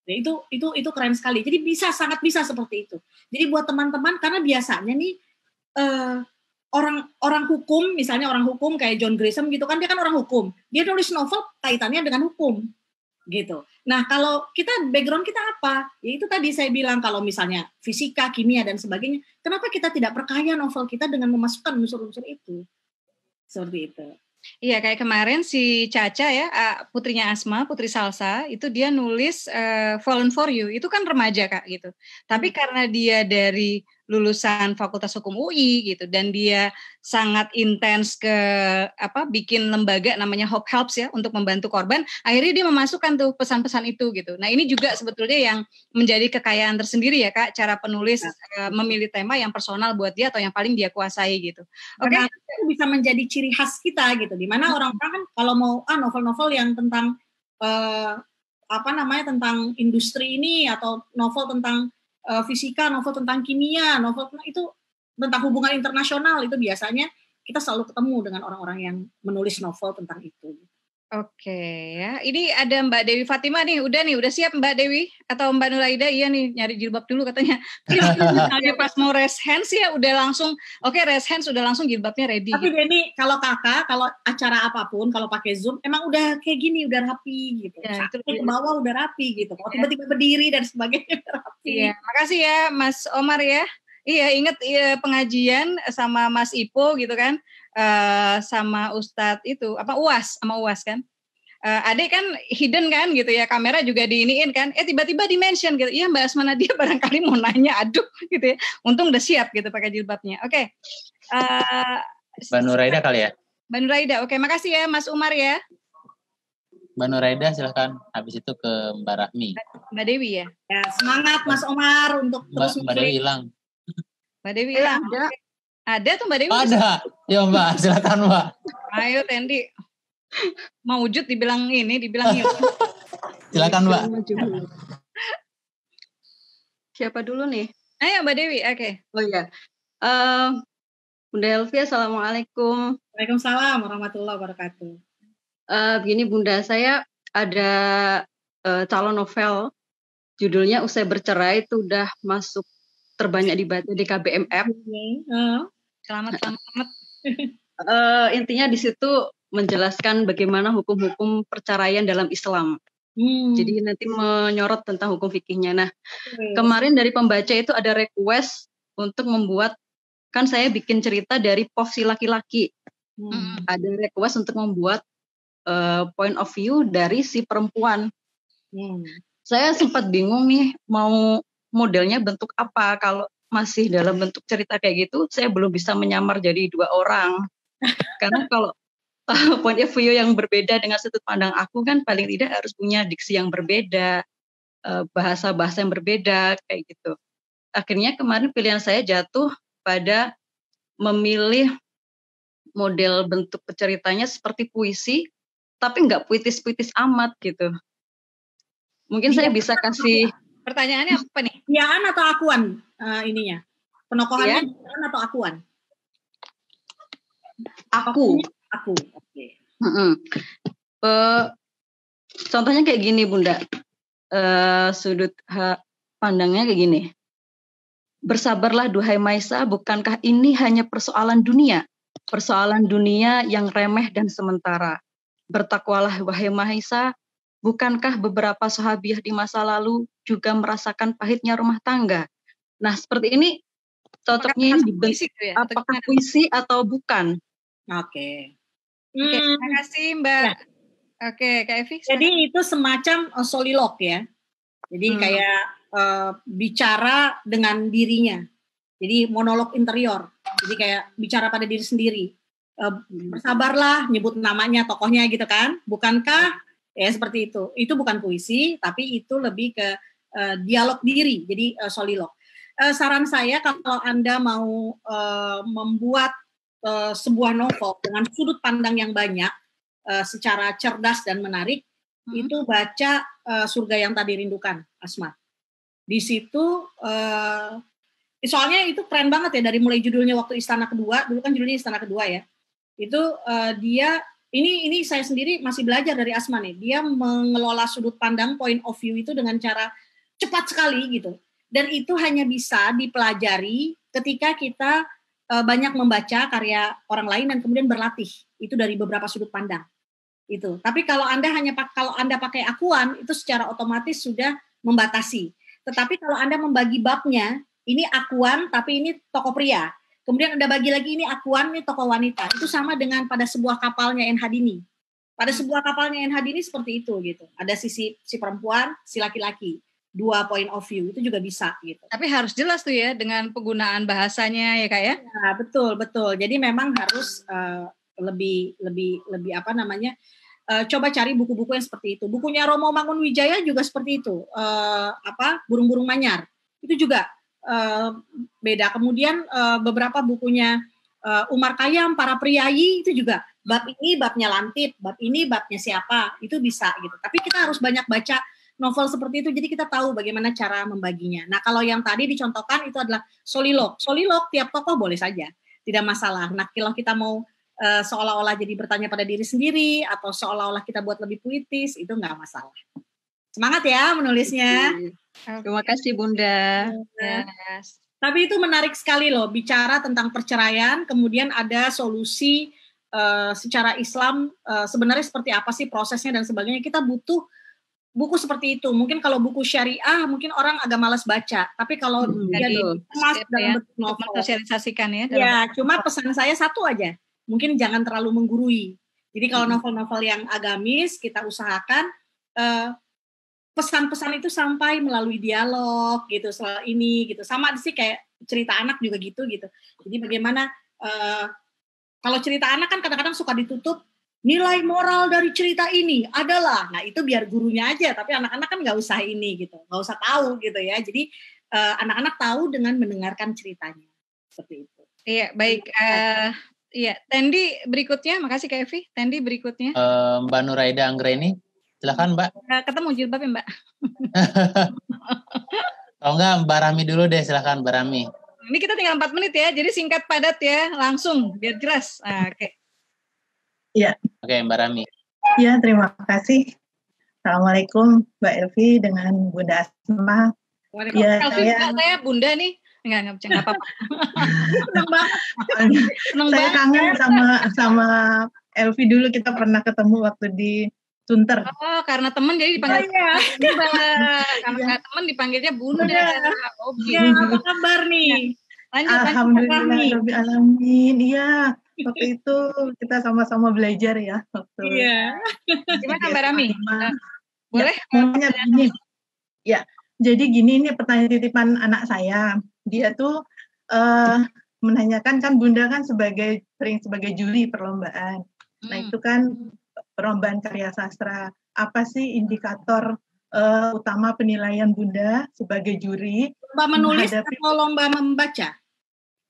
itu itu itu keren sekali. Jadi bisa sangat bisa seperti itu. Jadi buat teman-teman karena biasanya nih uh, orang orang hukum misalnya orang hukum kayak John Grisham gitu kan dia kan orang hukum. Dia nulis novel kaitannya dengan hukum gitu. Nah, kalau kita background kita apa? Ya itu tadi saya bilang kalau misalnya fisika, kimia dan sebagainya, kenapa kita tidak perkaya novel kita dengan memasukkan unsur-unsur itu? Seperti itu. Iya, kayak kemarin si Caca ya, putrinya Asma, putri Salsa, itu dia nulis uh, Fallen For You, itu kan remaja Kak gitu. Tapi hmm. karena dia dari lulusan Fakultas Hukum UI gitu dan dia sangat intens ke apa bikin lembaga namanya Hope Helps ya untuk membantu korban akhirnya dia memasukkan tuh pesan-pesan itu gitu. Nah, ini juga sebetulnya yang menjadi kekayaan tersendiri ya Kak cara penulis uh, memilih tema yang personal buat dia atau yang paling dia kuasai gitu. Oke. Okay. Itu bisa menjadi ciri khas kita gitu. Dimana mana orang-orang kan kalau mau ah novel-novel yang tentang uh, apa namanya tentang industri ini atau novel tentang uh, fisika, novel tentang kimia, novel itu tentang hubungan internasional itu biasanya kita selalu ketemu dengan orang-orang yang menulis novel tentang itu. Oke ya, ini ada Mbak Dewi Fatima nih, udah nih, udah siap Mbak Dewi atau Mbak Nuraida? Iya nih, nyari jilbab dulu katanya. Kalau iya, pas mau rest hands ya udah langsung, oke okay, rest hands udah langsung jilbabnya ready. Tapi Denny, kalau kakak, kalau acara apapun, kalau pakai zoom, emang udah kayak gini, udah rapi gitu. Ya, Terus ke bawah udah rapi gitu. Kalau iya. tiba-tiba berdiri dan sebagainya rapi. Iya, makasih ya Mas Omar ya. Iya, inget iya, pengajian sama Mas Ipo gitu kan. Eh, sama Ustadz itu apa uas sama uas kan uh, adik kan hidden kan gitu ya kamera juga diiniin kan eh tiba-tiba di mention gitu iya mbak Asmana dia barangkali mau nanya aduh gitu ya untung udah siap gitu pakai jilbabnya oke okay. uh, eh, mbak Nuraida kali ya mbak Nuraida oke okay, makasih ya Mas Umar ya Mbak Nuraida silahkan habis itu ke Mbak Rahmi Mbak Dewi ya, ya semangat Mas Umar untuk Mbak, terus Mbak Dewi hilang Mbak Dewi iya, hilang ya, ada tuh Mbak Dewi? Ada. Ya Mbak, silakan Mbak. Ayo Tendi. Mewujud dibilang ini, dibilang itu. silakan Mbak. Siapa dulu nih? Ayo Mbak Dewi, oke. Okay. Oh iya. Uh, Bunda Elvia, Assalamualaikum. Waalaikumsalam warahmatullahi wabarakatuh. Uh, begini Bunda, saya ada uh, calon novel judulnya Usai Bercerai itu udah masuk terbanyak dibaca di KBMF. Mm -hmm. Selamat, selamat. uh, intinya di situ menjelaskan bagaimana hukum-hukum perceraian dalam Islam. Hmm. Jadi nanti menyorot tentang hukum fikihnya. Nah, hmm. kemarin dari pembaca itu ada request untuk membuat kan saya bikin cerita dari posisi laki-laki. Hmm. Ada request untuk membuat uh, point of view dari si perempuan. Hmm. Saya sempat bingung nih mau modelnya bentuk apa kalau masih dalam bentuk cerita kayak gitu, saya belum bisa menyamar jadi dua orang. Karena kalau uh, point of view yang berbeda dengan sudut pandang aku kan paling tidak harus punya diksi yang berbeda, eh, bahasa-bahasa yang berbeda kayak gitu. Akhirnya kemarin pilihan saya jatuh pada memilih model bentuk ceritanya seperti puisi, tapi nggak puitis-puitis amat gitu. Mungkin ya, saya iya, bisa kasih pertanyaannya apa nih? Yaan atau akuan? uh, ininya? Penokohannya yeah. atau akuan? Aku. Aku. Oke. Okay. uh, eh, contohnya kayak gini, Bunda. Uh, sudut ha, pandangnya kayak gini. Bersabarlah duhai Maisa, bukankah ini hanya persoalan dunia? Persoalan dunia yang remeh dan sementara. Bertakwalah wahai Maisa, bukankah beberapa sahabiah di masa lalu juga merasakan pahitnya rumah tangga? Nah, seperti ini cocoknya apakah ini puisi, ya? apakah puisi atau bukan? Oke. Okay. Hmm. Oke, okay, terima kasih Mbak. Ya. Oke, okay, Kak Evi. Jadi itu semacam solilog ya. Jadi hmm. kayak uh, bicara dengan dirinya. Jadi monolog interior. Jadi kayak bicara pada diri sendiri. Uh, bersabarlah nyebut namanya tokohnya gitu kan. Bukankah ya seperti itu. Itu bukan puisi tapi itu lebih ke uh, dialog diri. Jadi uh, solilog. Eh, saran saya kalau Anda mau eh, membuat eh, sebuah novel dengan sudut pandang yang banyak secara cerdas dan menarik, hmm. itu baca Surga yang tadi rindukan, Asma. Di situ soalnya itu keren banget ya dari mulai judulnya waktu Istana Kedua, dulu kan judulnya Istana Kedua ya. Itu dia ini ini saya sendiri masih belajar dari Asma nih. Dia mengelola sudut pandang point of view itu dengan cara cepat sekali gitu dan itu hanya bisa dipelajari ketika kita uh, banyak membaca karya orang lain dan kemudian berlatih itu dari beberapa sudut pandang itu tapi kalau anda hanya kalau anda pakai akuan itu secara otomatis sudah membatasi tetapi kalau anda membagi babnya ini akuan tapi ini toko pria kemudian anda bagi lagi ini akuan ini toko wanita itu sama dengan pada sebuah kapalnya NH Dini pada sebuah kapalnya NH Dini seperti itu gitu ada sisi si perempuan si laki-laki dua point of view itu juga bisa gitu. Tapi harus jelas tuh ya dengan penggunaan bahasanya ya kak ya. ya betul betul. Jadi memang harus uh, lebih lebih lebih apa namanya? Uh, coba cari buku-buku yang seperti itu. Bukunya Romo Mangun Wijaya juga seperti itu. Uh, apa burung-burung manyar itu juga uh, beda. Kemudian uh, beberapa bukunya uh, Umar Kayam, para priayi itu juga bab ini babnya lantip, bab ini babnya siapa itu bisa gitu. Tapi kita harus banyak baca novel seperti itu. Jadi kita tahu bagaimana cara membaginya. Nah, kalau yang tadi dicontohkan itu adalah solilog. Solilog tiap tokoh boleh saja, tidak masalah. Nah, kalau kita mau uh, seolah-olah jadi bertanya pada diri sendiri atau seolah-olah kita buat lebih puitis, itu nggak masalah. Semangat ya menulisnya. Terima kasih Bunda. Bunda. Tapi itu menarik sekali loh bicara tentang perceraian, kemudian ada solusi Uh, secara Islam uh, sebenarnya seperti apa sih prosesnya dan sebagainya kita butuh buku seperti itu. Mungkin kalau buku syariah mungkin orang agak malas baca, tapi kalau hmm, iya dia dikemas iya dalam ya, novel sosialisasikan ya. Dalam ya, cuma pesan saya satu aja. Mungkin jangan terlalu menggurui. Jadi kalau hmm. novel-novel yang agamis kita usahakan uh, pesan-pesan itu sampai melalui dialog gitu soal ini gitu. Sama sih kayak cerita anak juga gitu gitu. Jadi bagaimana uh, kalau cerita anak kan kadang-kadang suka ditutup nilai moral dari cerita ini adalah nah itu biar gurunya aja tapi anak-anak kan nggak usah ini gitu nggak usah tahu gitu ya jadi eh, anak-anak uh, tahu dengan mendengarkan ceritanya seperti itu iya baik uh, iya Tendi berikutnya makasih Kak Evi Tendi berikutnya uh, Mbak Nuraida Anggreni silakan Mbak uh, ketemu jilbab ya Mbak kalau enggak Mbak Rami dulu deh silakan Mbak Rami ini kita tinggal 4 menit ya jadi singkat padat ya langsung biar jelas ah, oke okay. Iya. Oke, Mbak Rami. Iya, terima kasih. Assalamualaikum Mbak Elvi dengan Bunda Asma. Ya, saya, Bunda nih. Enggak, enggak bercanda apa-apa. Senang saya kangen sama sama Elvi dulu kita pernah ketemu waktu di Sunter. Oh, karena teman jadi dipanggil oh, iya. Bunda. Iya. Karena iya. teman dipanggilnya Bunda. Bunda. Oh, iya, apa kabar nih? Iya. Lanjut, Alhamdulillah, Alhamdulillah. Alamin. Iya, waktu itu kita sama-sama belajar ya waktu iya gimana Mbak iya, Rami nah, ya, boleh ya, maunya begini ya jadi gini ini pertanyaan titipan anak saya dia tuh uh, menanyakan kan bunda kan sebagai sering sebagai juri perlombaan nah, hmm. nah itu kan perlombaan karya sastra apa sih indikator uh, utama penilaian bunda sebagai juri lomba menulis atau lomba membaca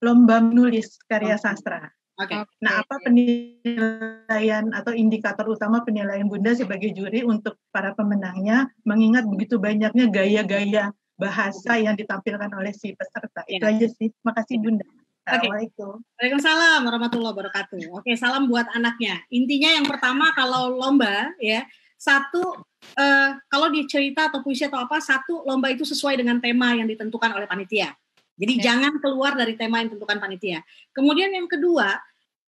lomba menulis karya oh. sastra Okay. Nah, apa penilaian atau indikator utama penilaian Bunda sebagai juri untuk para pemenangnya mengingat begitu banyaknya gaya-gaya bahasa yang ditampilkan oleh si peserta. Yeah. Itu iya. aja sih. Makasih iya. Bunda. Oke. Waalaikumsalam warahmatullahi wabarakatuh. Oke, salam buat anaknya. Intinya yang pertama kalau lomba ya, satu eh, kalau dicerita atau puisi atau apa, satu lomba itu sesuai dengan tema yang ditentukan oleh panitia. Jadi okay. jangan keluar dari tema yang tentukan panitia. Kemudian yang kedua,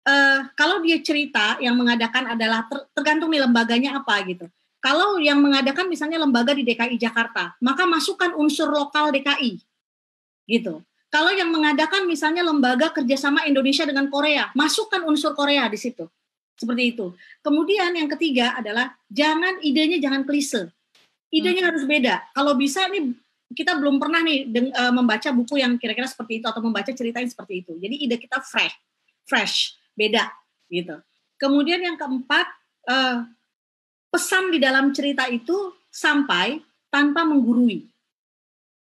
uh, kalau dia cerita yang mengadakan adalah ter, tergantung nih lembaganya apa gitu. Kalau yang mengadakan misalnya lembaga di DKI Jakarta, maka masukkan unsur lokal DKI. Gitu. Kalau yang mengadakan misalnya lembaga kerjasama Indonesia dengan Korea, masukkan unsur Korea di situ. Seperti itu. Kemudian yang ketiga adalah jangan idenya jangan klise. Idenya hmm. harus beda. Kalau bisa nih kita belum pernah nih deng, uh, membaca buku yang kira-kira seperti itu atau membaca cerita yang seperti itu. Jadi ide kita fresh, fresh, beda gitu. Kemudian yang keempat, uh, pesan di dalam cerita itu sampai tanpa menggurui.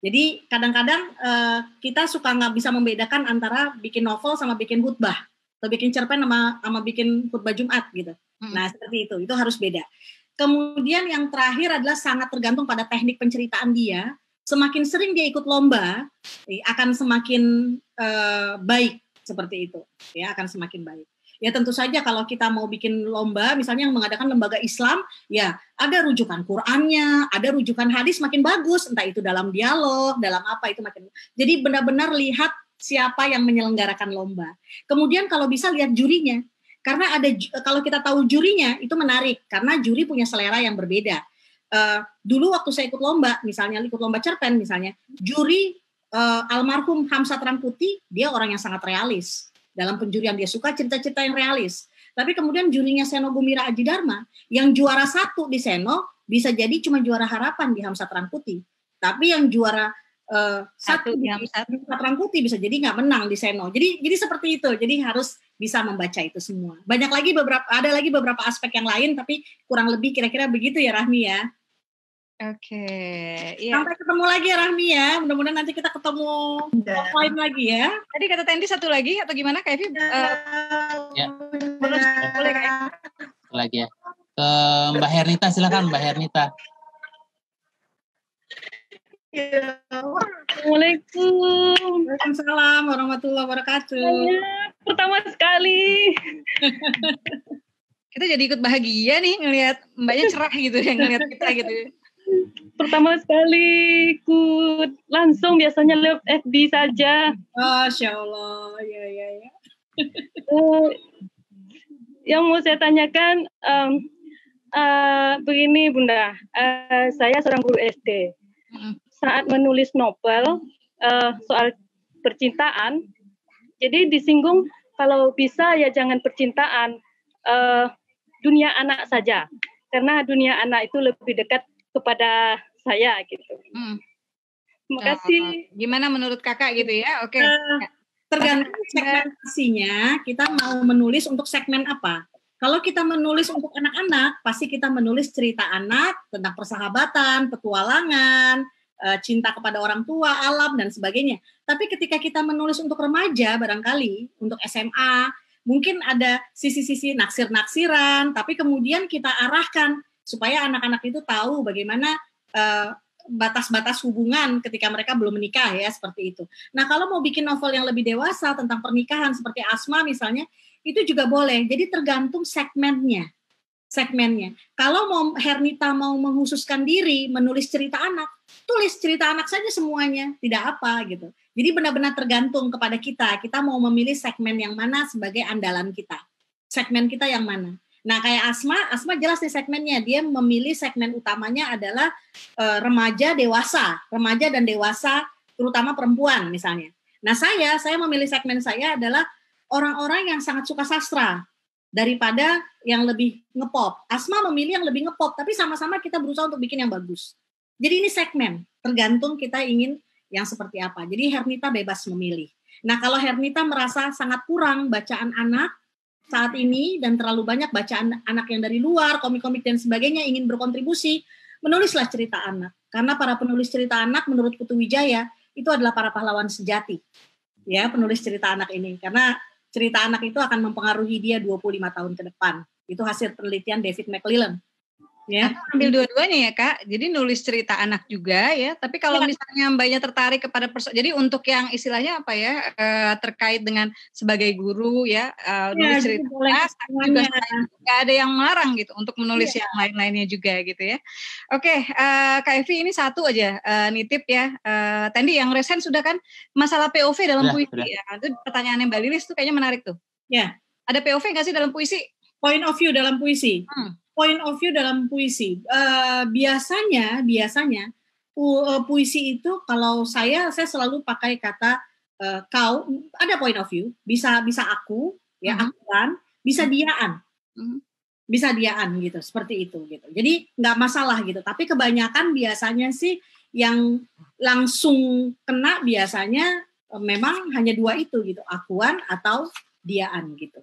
Jadi kadang-kadang uh, kita suka nggak bisa membedakan antara bikin novel sama bikin khutbah atau bikin cerpen sama sama bikin khutbah Jumat gitu. Hmm. Nah, seperti itu. Itu harus beda. Kemudian yang terakhir adalah sangat tergantung pada teknik penceritaan dia semakin sering dia ikut lomba eh, akan semakin uh, baik seperti itu ya akan semakin baik ya tentu saja kalau kita mau bikin lomba misalnya yang mengadakan lembaga Islam ya ada rujukan Qurannya ada rujukan hadis makin bagus entah itu dalam dialog dalam apa itu makin jadi benar-benar lihat siapa yang menyelenggarakan lomba kemudian kalau bisa lihat jurinya karena ada kalau kita tahu jurinya itu menarik karena juri punya selera yang berbeda Eh, dulu waktu saya ikut lomba, misalnya ikut lomba cerpen misalnya, juri uh, almarhum Hamsa Ramputi, dia orang yang sangat realis. Dalam penjurian dia suka cerita-cerita yang realis. Tapi kemudian jurinya Seno Gumira Aji yang juara satu di Seno bisa jadi cuma juara harapan di Hamsat Ramputi. Tapi yang juara uh, satu, satu di Hamsat bisa jadi nggak menang di Seno. Jadi jadi seperti itu. Jadi harus bisa membaca itu semua. Banyak lagi beberapa ada lagi beberapa aspek yang lain tapi kurang lebih kira-kira begitu ya Rahmi ya. Oke, okay, iya. yeah. sampai ketemu lagi ya Rahmi ya. Mudah-mudahan nanti kita ketemu yeah. offline lagi ya. Tadi kata Tendi satu lagi atau gimana Kak Evi? Uh, ya. boleh Kak Evi. lagi ya. Ke Mbak Hernita silakan Mbak Hernita. Ya. Assalamualaikum. Waalaikumsalam warahmatullahi wabarakatuh. Banyak. Pertama sekali. kita jadi ikut bahagia nih ngelihat mbaknya cerah gitu ya ngelihat kita gitu pertama sekali ku langsung biasanya lewat FB saja. Masya Allah, ya ya ya. uh, yang mau saya tanyakan um, uh, begini Bunda, uh, saya seorang guru SD. Saat menulis novel uh, soal percintaan, jadi disinggung kalau bisa ya jangan percintaan, uh, dunia anak saja, karena dunia anak itu lebih dekat kepada saya gitu. Hmm. Terima kasih. Uh, gimana menurut kakak gitu ya? Oke. Okay. Uh, eh, tergantung segmentasinya kita mau menulis untuk segmen apa. Kalau kita menulis untuk anak-anak, pasti kita menulis cerita anak tentang persahabatan, petualangan, eh, cinta kepada orang tua, alam dan sebagainya. Tapi ketika kita menulis untuk remaja barangkali, untuk SMA, mungkin ada sisi-sisi naksir-naksiran, tapi kemudian kita arahkan supaya anak-anak itu tahu bagaimana batas eh, batas-batas hubungan ketika mereka belum menikah ya seperti itu. Nah kalau mau bikin novel yang lebih dewasa tentang pernikahan seperti Asma misalnya itu juga boleh. Jadi tergantung segmennya, segmennya. Kalau mau Hernita mau menghususkan diri menulis cerita anak, tulis cerita anak saja semuanya, tidak apa gitu. Jadi benar-benar tergantung kepada kita. Kita mau memilih segmen yang mana sebagai andalan kita, segmen kita yang mana. Nah, kayak Asma, Asma jelas nih segmennya. Dia memilih segmen utamanya adalah e, remaja dewasa, remaja dan dewasa terutama perempuan misalnya. Nah, saya saya memilih segmen saya adalah orang-orang yang sangat suka sastra daripada yang lebih ngepop. Asma memilih yang lebih ngepop, tapi sama-sama kita berusaha untuk bikin yang bagus. Jadi ini segmen, tergantung kita ingin yang seperti apa. Jadi Hernita bebas memilih. Nah, kalau Hernita merasa sangat kurang bacaan anak, saat ini dan terlalu banyak bacaan anak yang dari luar, komik-komik dan sebagainya ingin berkontribusi, menulislah cerita anak. Karena para penulis cerita anak menurut Putu Wijaya itu adalah para pahlawan sejati. Ya, penulis cerita anak ini karena cerita anak itu akan mempengaruhi dia 25 tahun ke depan. Itu hasil penelitian David McClellan ya. Atau ambil dua-duanya ya kak. Jadi nulis cerita anak juga ya. Tapi kalau ya. misalnya mbaknya tertarik kepada perso- jadi untuk yang istilahnya apa ya eh, terkait dengan sebagai guru ya, ya nulis cerita anak juga nggak ada yang melarang gitu untuk menulis ya. yang lain-lainnya juga gitu ya. Oke, eh, kak Evi ini satu aja uh, nitip ya. Uh, Tadi yang resen sudah kan masalah POV dalam ya, puisi ya. Itu pertanyaannya mbak Lilis tuh kayaknya menarik tuh. Ya. Ada POV nggak sih dalam puisi? Point of view dalam puisi. Hmm point of view dalam puisi. Uh, biasanya, biasanya pu uh, puisi itu kalau saya saya selalu pakai kata uh, kau ada point of view, bisa bisa aku ya mm -hmm. aku bisa mm-hmm. diaan. Mm -hmm. Bisa diaan gitu, seperti itu gitu. Jadi nggak masalah gitu. Tapi kebanyakan biasanya sih yang langsung kena biasanya memang hanya dua itu gitu, akuan atau diaan gitu.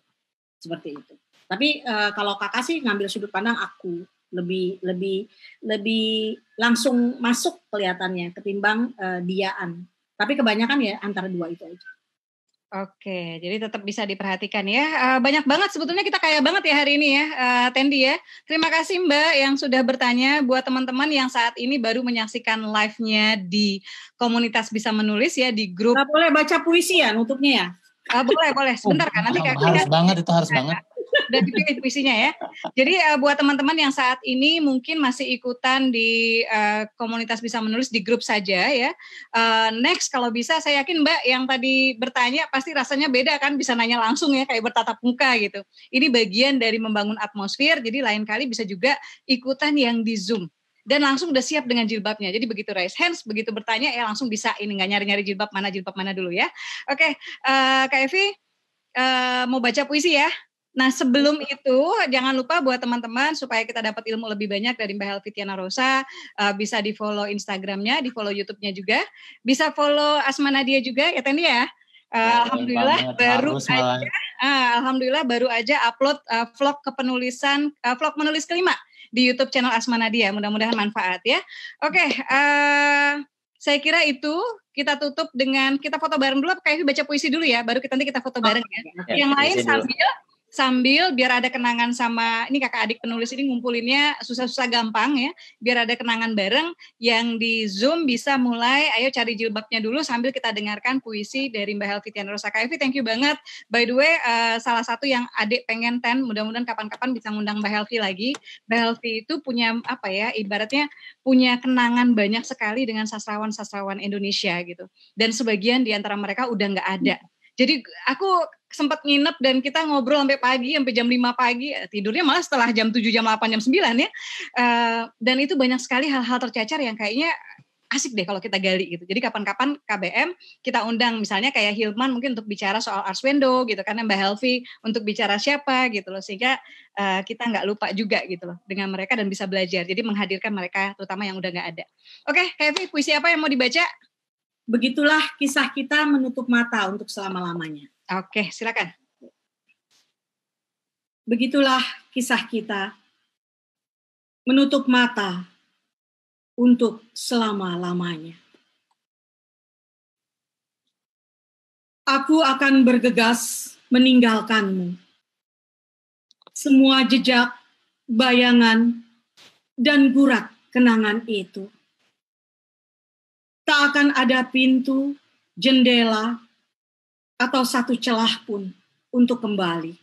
Seperti itu. Tapi uh, kalau kakak sih ngambil sudut pandang aku lebih lebih lebih langsung masuk kelihatannya ketimbang uh, diaan. Tapi kebanyakan ya antara dua itu aja. Oke, jadi tetap bisa diperhatikan ya. Uh, banyak banget sebetulnya kita kaya banget ya hari ini ya, uh, Tendi ya. Terima kasih Mbak yang sudah bertanya. Buat teman-teman yang saat ini baru menyaksikan live-nya di komunitas bisa menulis ya di grup. Gak boleh baca puisi ya nutupnya ya. Uh, boleh boleh. Sebentar kan nanti oh, Kakak. harus banget itu harus banget udah dipilih gitu ya puisinya ya. Jadi uh, buat teman-teman yang saat ini mungkin masih ikutan di uh, komunitas bisa menulis di grup saja ya. Uh, next kalau bisa saya yakin Mbak yang tadi bertanya pasti rasanya beda kan bisa nanya langsung ya kayak bertatap muka gitu. Ini bagian dari membangun atmosfer. Jadi lain kali bisa juga ikutan yang di Zoom dan langsung udah siap dengan jilbabnya. Jadi begitu raise hands, begitu bertanya ya langsung bisa ini nggak nyari-nyari jilbab mana jilbab mana dulu ya. Oke, okay, uh, Kak Evi uh, mau baca puisi ya? Nah, sebelum itu jangan lupa buat teman-teman supaya kita dapat ilmu lebih banyak dari Mbak Helvitiana Rosa, eh, bisa di-follow Instagramnya, di-follow YouTube-nya juga. Bisa follow Asma Nadia juga ya Tania ya. Uh, alhamdulillah banget. baru Harus aja uh, alhamdulillah baru aja upload uh, vlog kepenulisan uh, vlog menulis kelima di YouTube channel Asma Nadia. Mudah-mudahan manfaat ya. Oke, okay, uh, saya kira itu kita tutup dengan kita foto bareng dulu. kayaknya baca puisi dulu ya, baru kita nanti kita foto bareng ya. ya Yang lain dulu. sambil sambil biar ada kenangan sama ini kakak adik penulis ini ngumpulinnya susah-susah gampang ya biar ada kenangan bareng yang di Zoom bisa mulai ayo cari jilbabnya dulu sambil kita dengarkan puisi dari Mbak Helvi Tian Rosa Kaifi thank you banget by the way uh, salah satu yang adik pengen ten mudah-mudahan kapan-kapan bisa ngundang Mbak Helvi lagi Mbak Helvi itu punya apa ya ibaratnya punya kenangan banyak sekali dengan sastrawan-sastrawan Indonesia gitu dan sebagian di antara mereka udah nggak ada jadi aku sempat nginep dan kita ngobrol sampai pagi sampai jam 5 pagi tidurnya malah setelah jam 7 jam 8 jam 9 ya uh, dan itu banyak sekali hal-hal tercacar yang kayaknya asik deh kalau kita gali gitu. Jadi kapan-kapan KBM kita undang misalnya kayak Hilman mungkin untuk bicara soal Arswendo gitu karena Mbak Helvi untuk bicara siapa gitu loh sehingga uh, kita nggak lupa juga gitu loh dengan mereka dan bisa belajar. Jadi menghadirkan mereka terutama yang udah nggak ada. Oke, okay, Helvi puisi apa yang mau dibaca? Begitulah kisah kita menutup mata untuk selama-lamanya. Oke, silakan. Begitulah kisah kita. Menutup mata untuk selama-lamanya. Aku akan bergegas meninggalkanmu. Semua jejak, bayangan, dan gurat kenangan itu. Tak akan ada pintu, jendela, atau satu celah pun untuk kembali.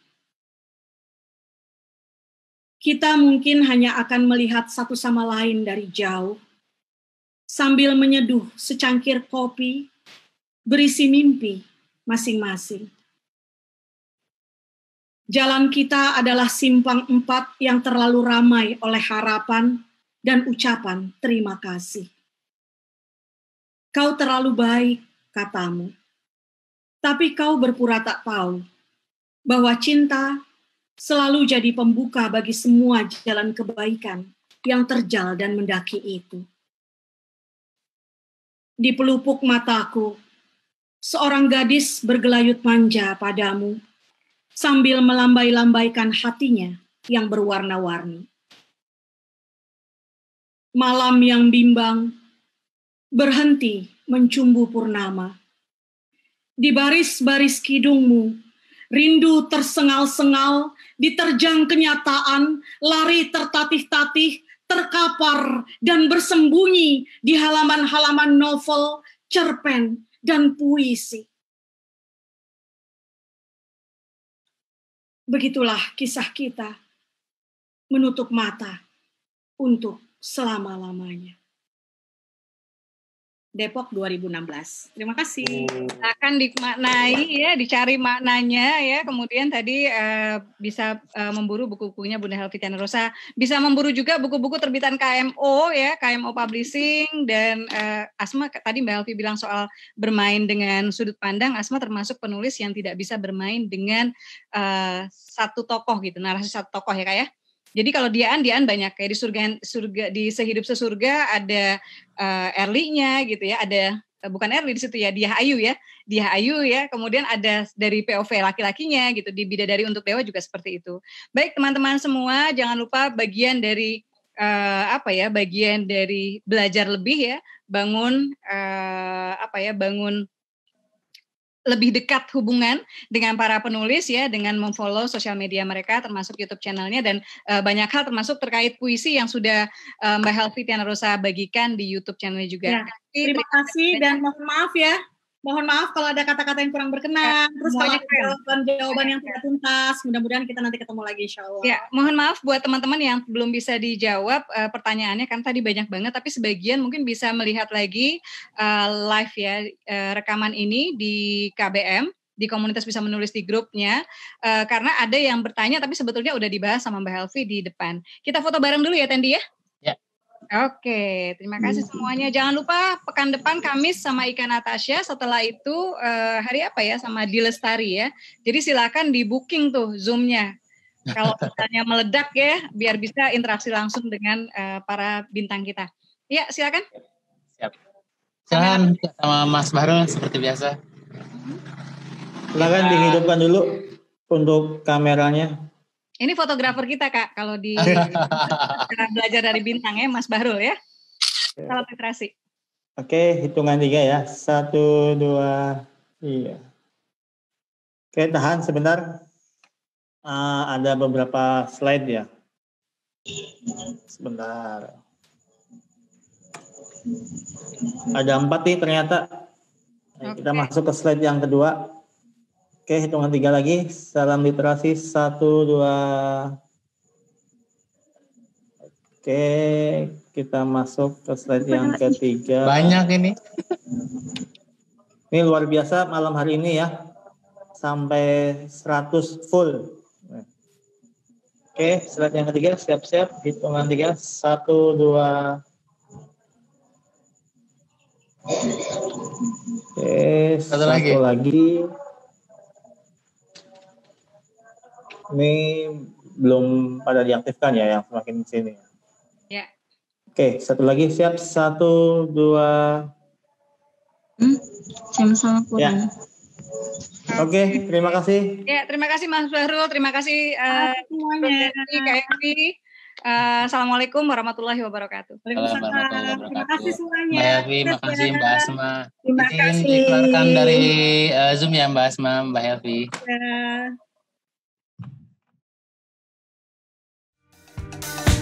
Kita mungkin hanya akan melihat satu sama lain dari jauh, sambil menyeduh secangkir kopi berisi mimpi masing-masing. Jalan kita adalah simpang empat yang terlalu ramai oleh harapan dan ucapan terima kasih. Kau terlalu baik, katamu tapi kau berpura tak tahu bahwa cinta selalu jadi pembuka bagi semua jalan kebaikan yang terjal dan mendaki itu. Di pelupuk mataku, seorang gadis bergelayut manja padamu sambil melambai-lambaikan hatinya yang berwarna-warni. Malam yang bimbang berhenti mencumbu purnama di baris-baris kidungmu. Rindu tersengal-sengal, diterjang kenyataan, lari tertatih-tatih, terkapar, dan bersembunyi di halaman-halaman novel, cerpen, dan puisi. Begitulah kisah kita menutup mata untuk selama-lamanya. Depok 2016. Terima kasih. Oh. Akan dimaknai ya, dicari maknanya ya. Kemudian tadi uh, bisa uh, memburu buku-bukunya Bunda Helvitiana Rosa, bisa memburu juga buku-buku terbitan KMO ya, KMO Publishing dan uh, Asma tadi Mbak Helvi bilang soal bermain dengan sudut pandang, Asma termasuk penulis yang tidak bisa bermain dengan uh, satu tokoh gitu, narasi satu tokoh ya Kak ya. Jadi kalau Dian, Dian banyak kayak di surga surga di sehidup sesurga ada uh, Erlinya gitu ya, ada uh, bukan Erli di situ ya, Dia Ayu ya, Dia Ayu ya. Kemudian ada dari POV laki-lakinya gitu di bidadari untuk dewa juga seperti itu. Baik teman-teman semua, jangan lupa bagian dari uh, apa ya, bagian dari belajar lebih ya, bangun uh, apa ya, bangun lebih dekat hubungan dengan para penulis ya dengan memfollow sosial media mereka termasuk YouTube channelnya dan uh, banyak hal termasuk terkait puisi yang sudah uh, Mbak Helvi Tiana Rosa bagikan di YouTube channelnya juga. Ya, terima kasih dan mohon maaf ya mohon maaf kalau ada kata-kata yang kurang berkenan, ya, terus kalau ada jawaban-jawaban yang iya. tidak tuntas, mudah-mudahan kita nanti ketemu lagi insya Allah. Ya, mohon maaf buat teman-teman yang belum bisa dijawab uh, pertanyaannya, kan tadi banyak banget, tapi sebagian mungkin bisa melihat lagi uh, live ya, uh, rekaman ini di KBM, di komunitas bisa menulis di grupnya uh, karena ada yang bertanya tapi sebetulnya udah dibahas sama Mbak Helvi di depan. Kita foto bareng dulu ya Tendi ya. Oke, terima kasih hmm. semuanya. Jangan lupa pekan depan Kamis sama Ika Natasha. Setelah itu eh, hari apa ya sama Dilestari ya. Jadi silakan di booking tuh zoomnya. Kalau misalnya meledak ya, biar bisa interaksi langsung dengan eh, para bintang kita. Iya, silakan. Siap. Silakan sama Mas Bahrul seperti biasa. Silakan dihidupkan dulu untuk kameranya. Ini fotografer kita kak, kalau di belajar dari bintang ya, Mas Bahrul ya. Iya. Salam literasi. Oke, hitungan tiga ya. Satu, dua, iya. Oke, tahan sebentar. Uh, ada beberapa slide ya. Sebentar. Ada empat nih ternyata. Okay. Kita masuk ke slide yang kedua. Oke, hitungan tiga lagi. Salam literasi. Satu, dua. Oke, kita masuk ke slide yang ketiga. Banyak ini. Ini luar biasa malam hari ini ya. Sampai 100 full. Oke, slide yang ketiga. Siap-siap. Hitungan tiga. Satu, dua. Oke, satu, lagi. lagi. ini belum pada diaktifkan ya yang semakin sini. Ya. Oke, satu lagi siap satu dua. Hmm, sama-sama ya. Oke, okay, terima kasih. Ya, terima kasih Mas Bahrul, terima kasih uh, semuanya. Uh, Assalamualaikum warahmatullahi wabarakatuh. Waalaikumsalam. Wabarakatuh. Terima kasih semuanya. Mbak Helvi, terima kasih Mbak Asma. Terima Ini kasih. Dikeluarkan dari uh, Zoom ya Mbak Asma, Mbak Helvi. Ya. Bye.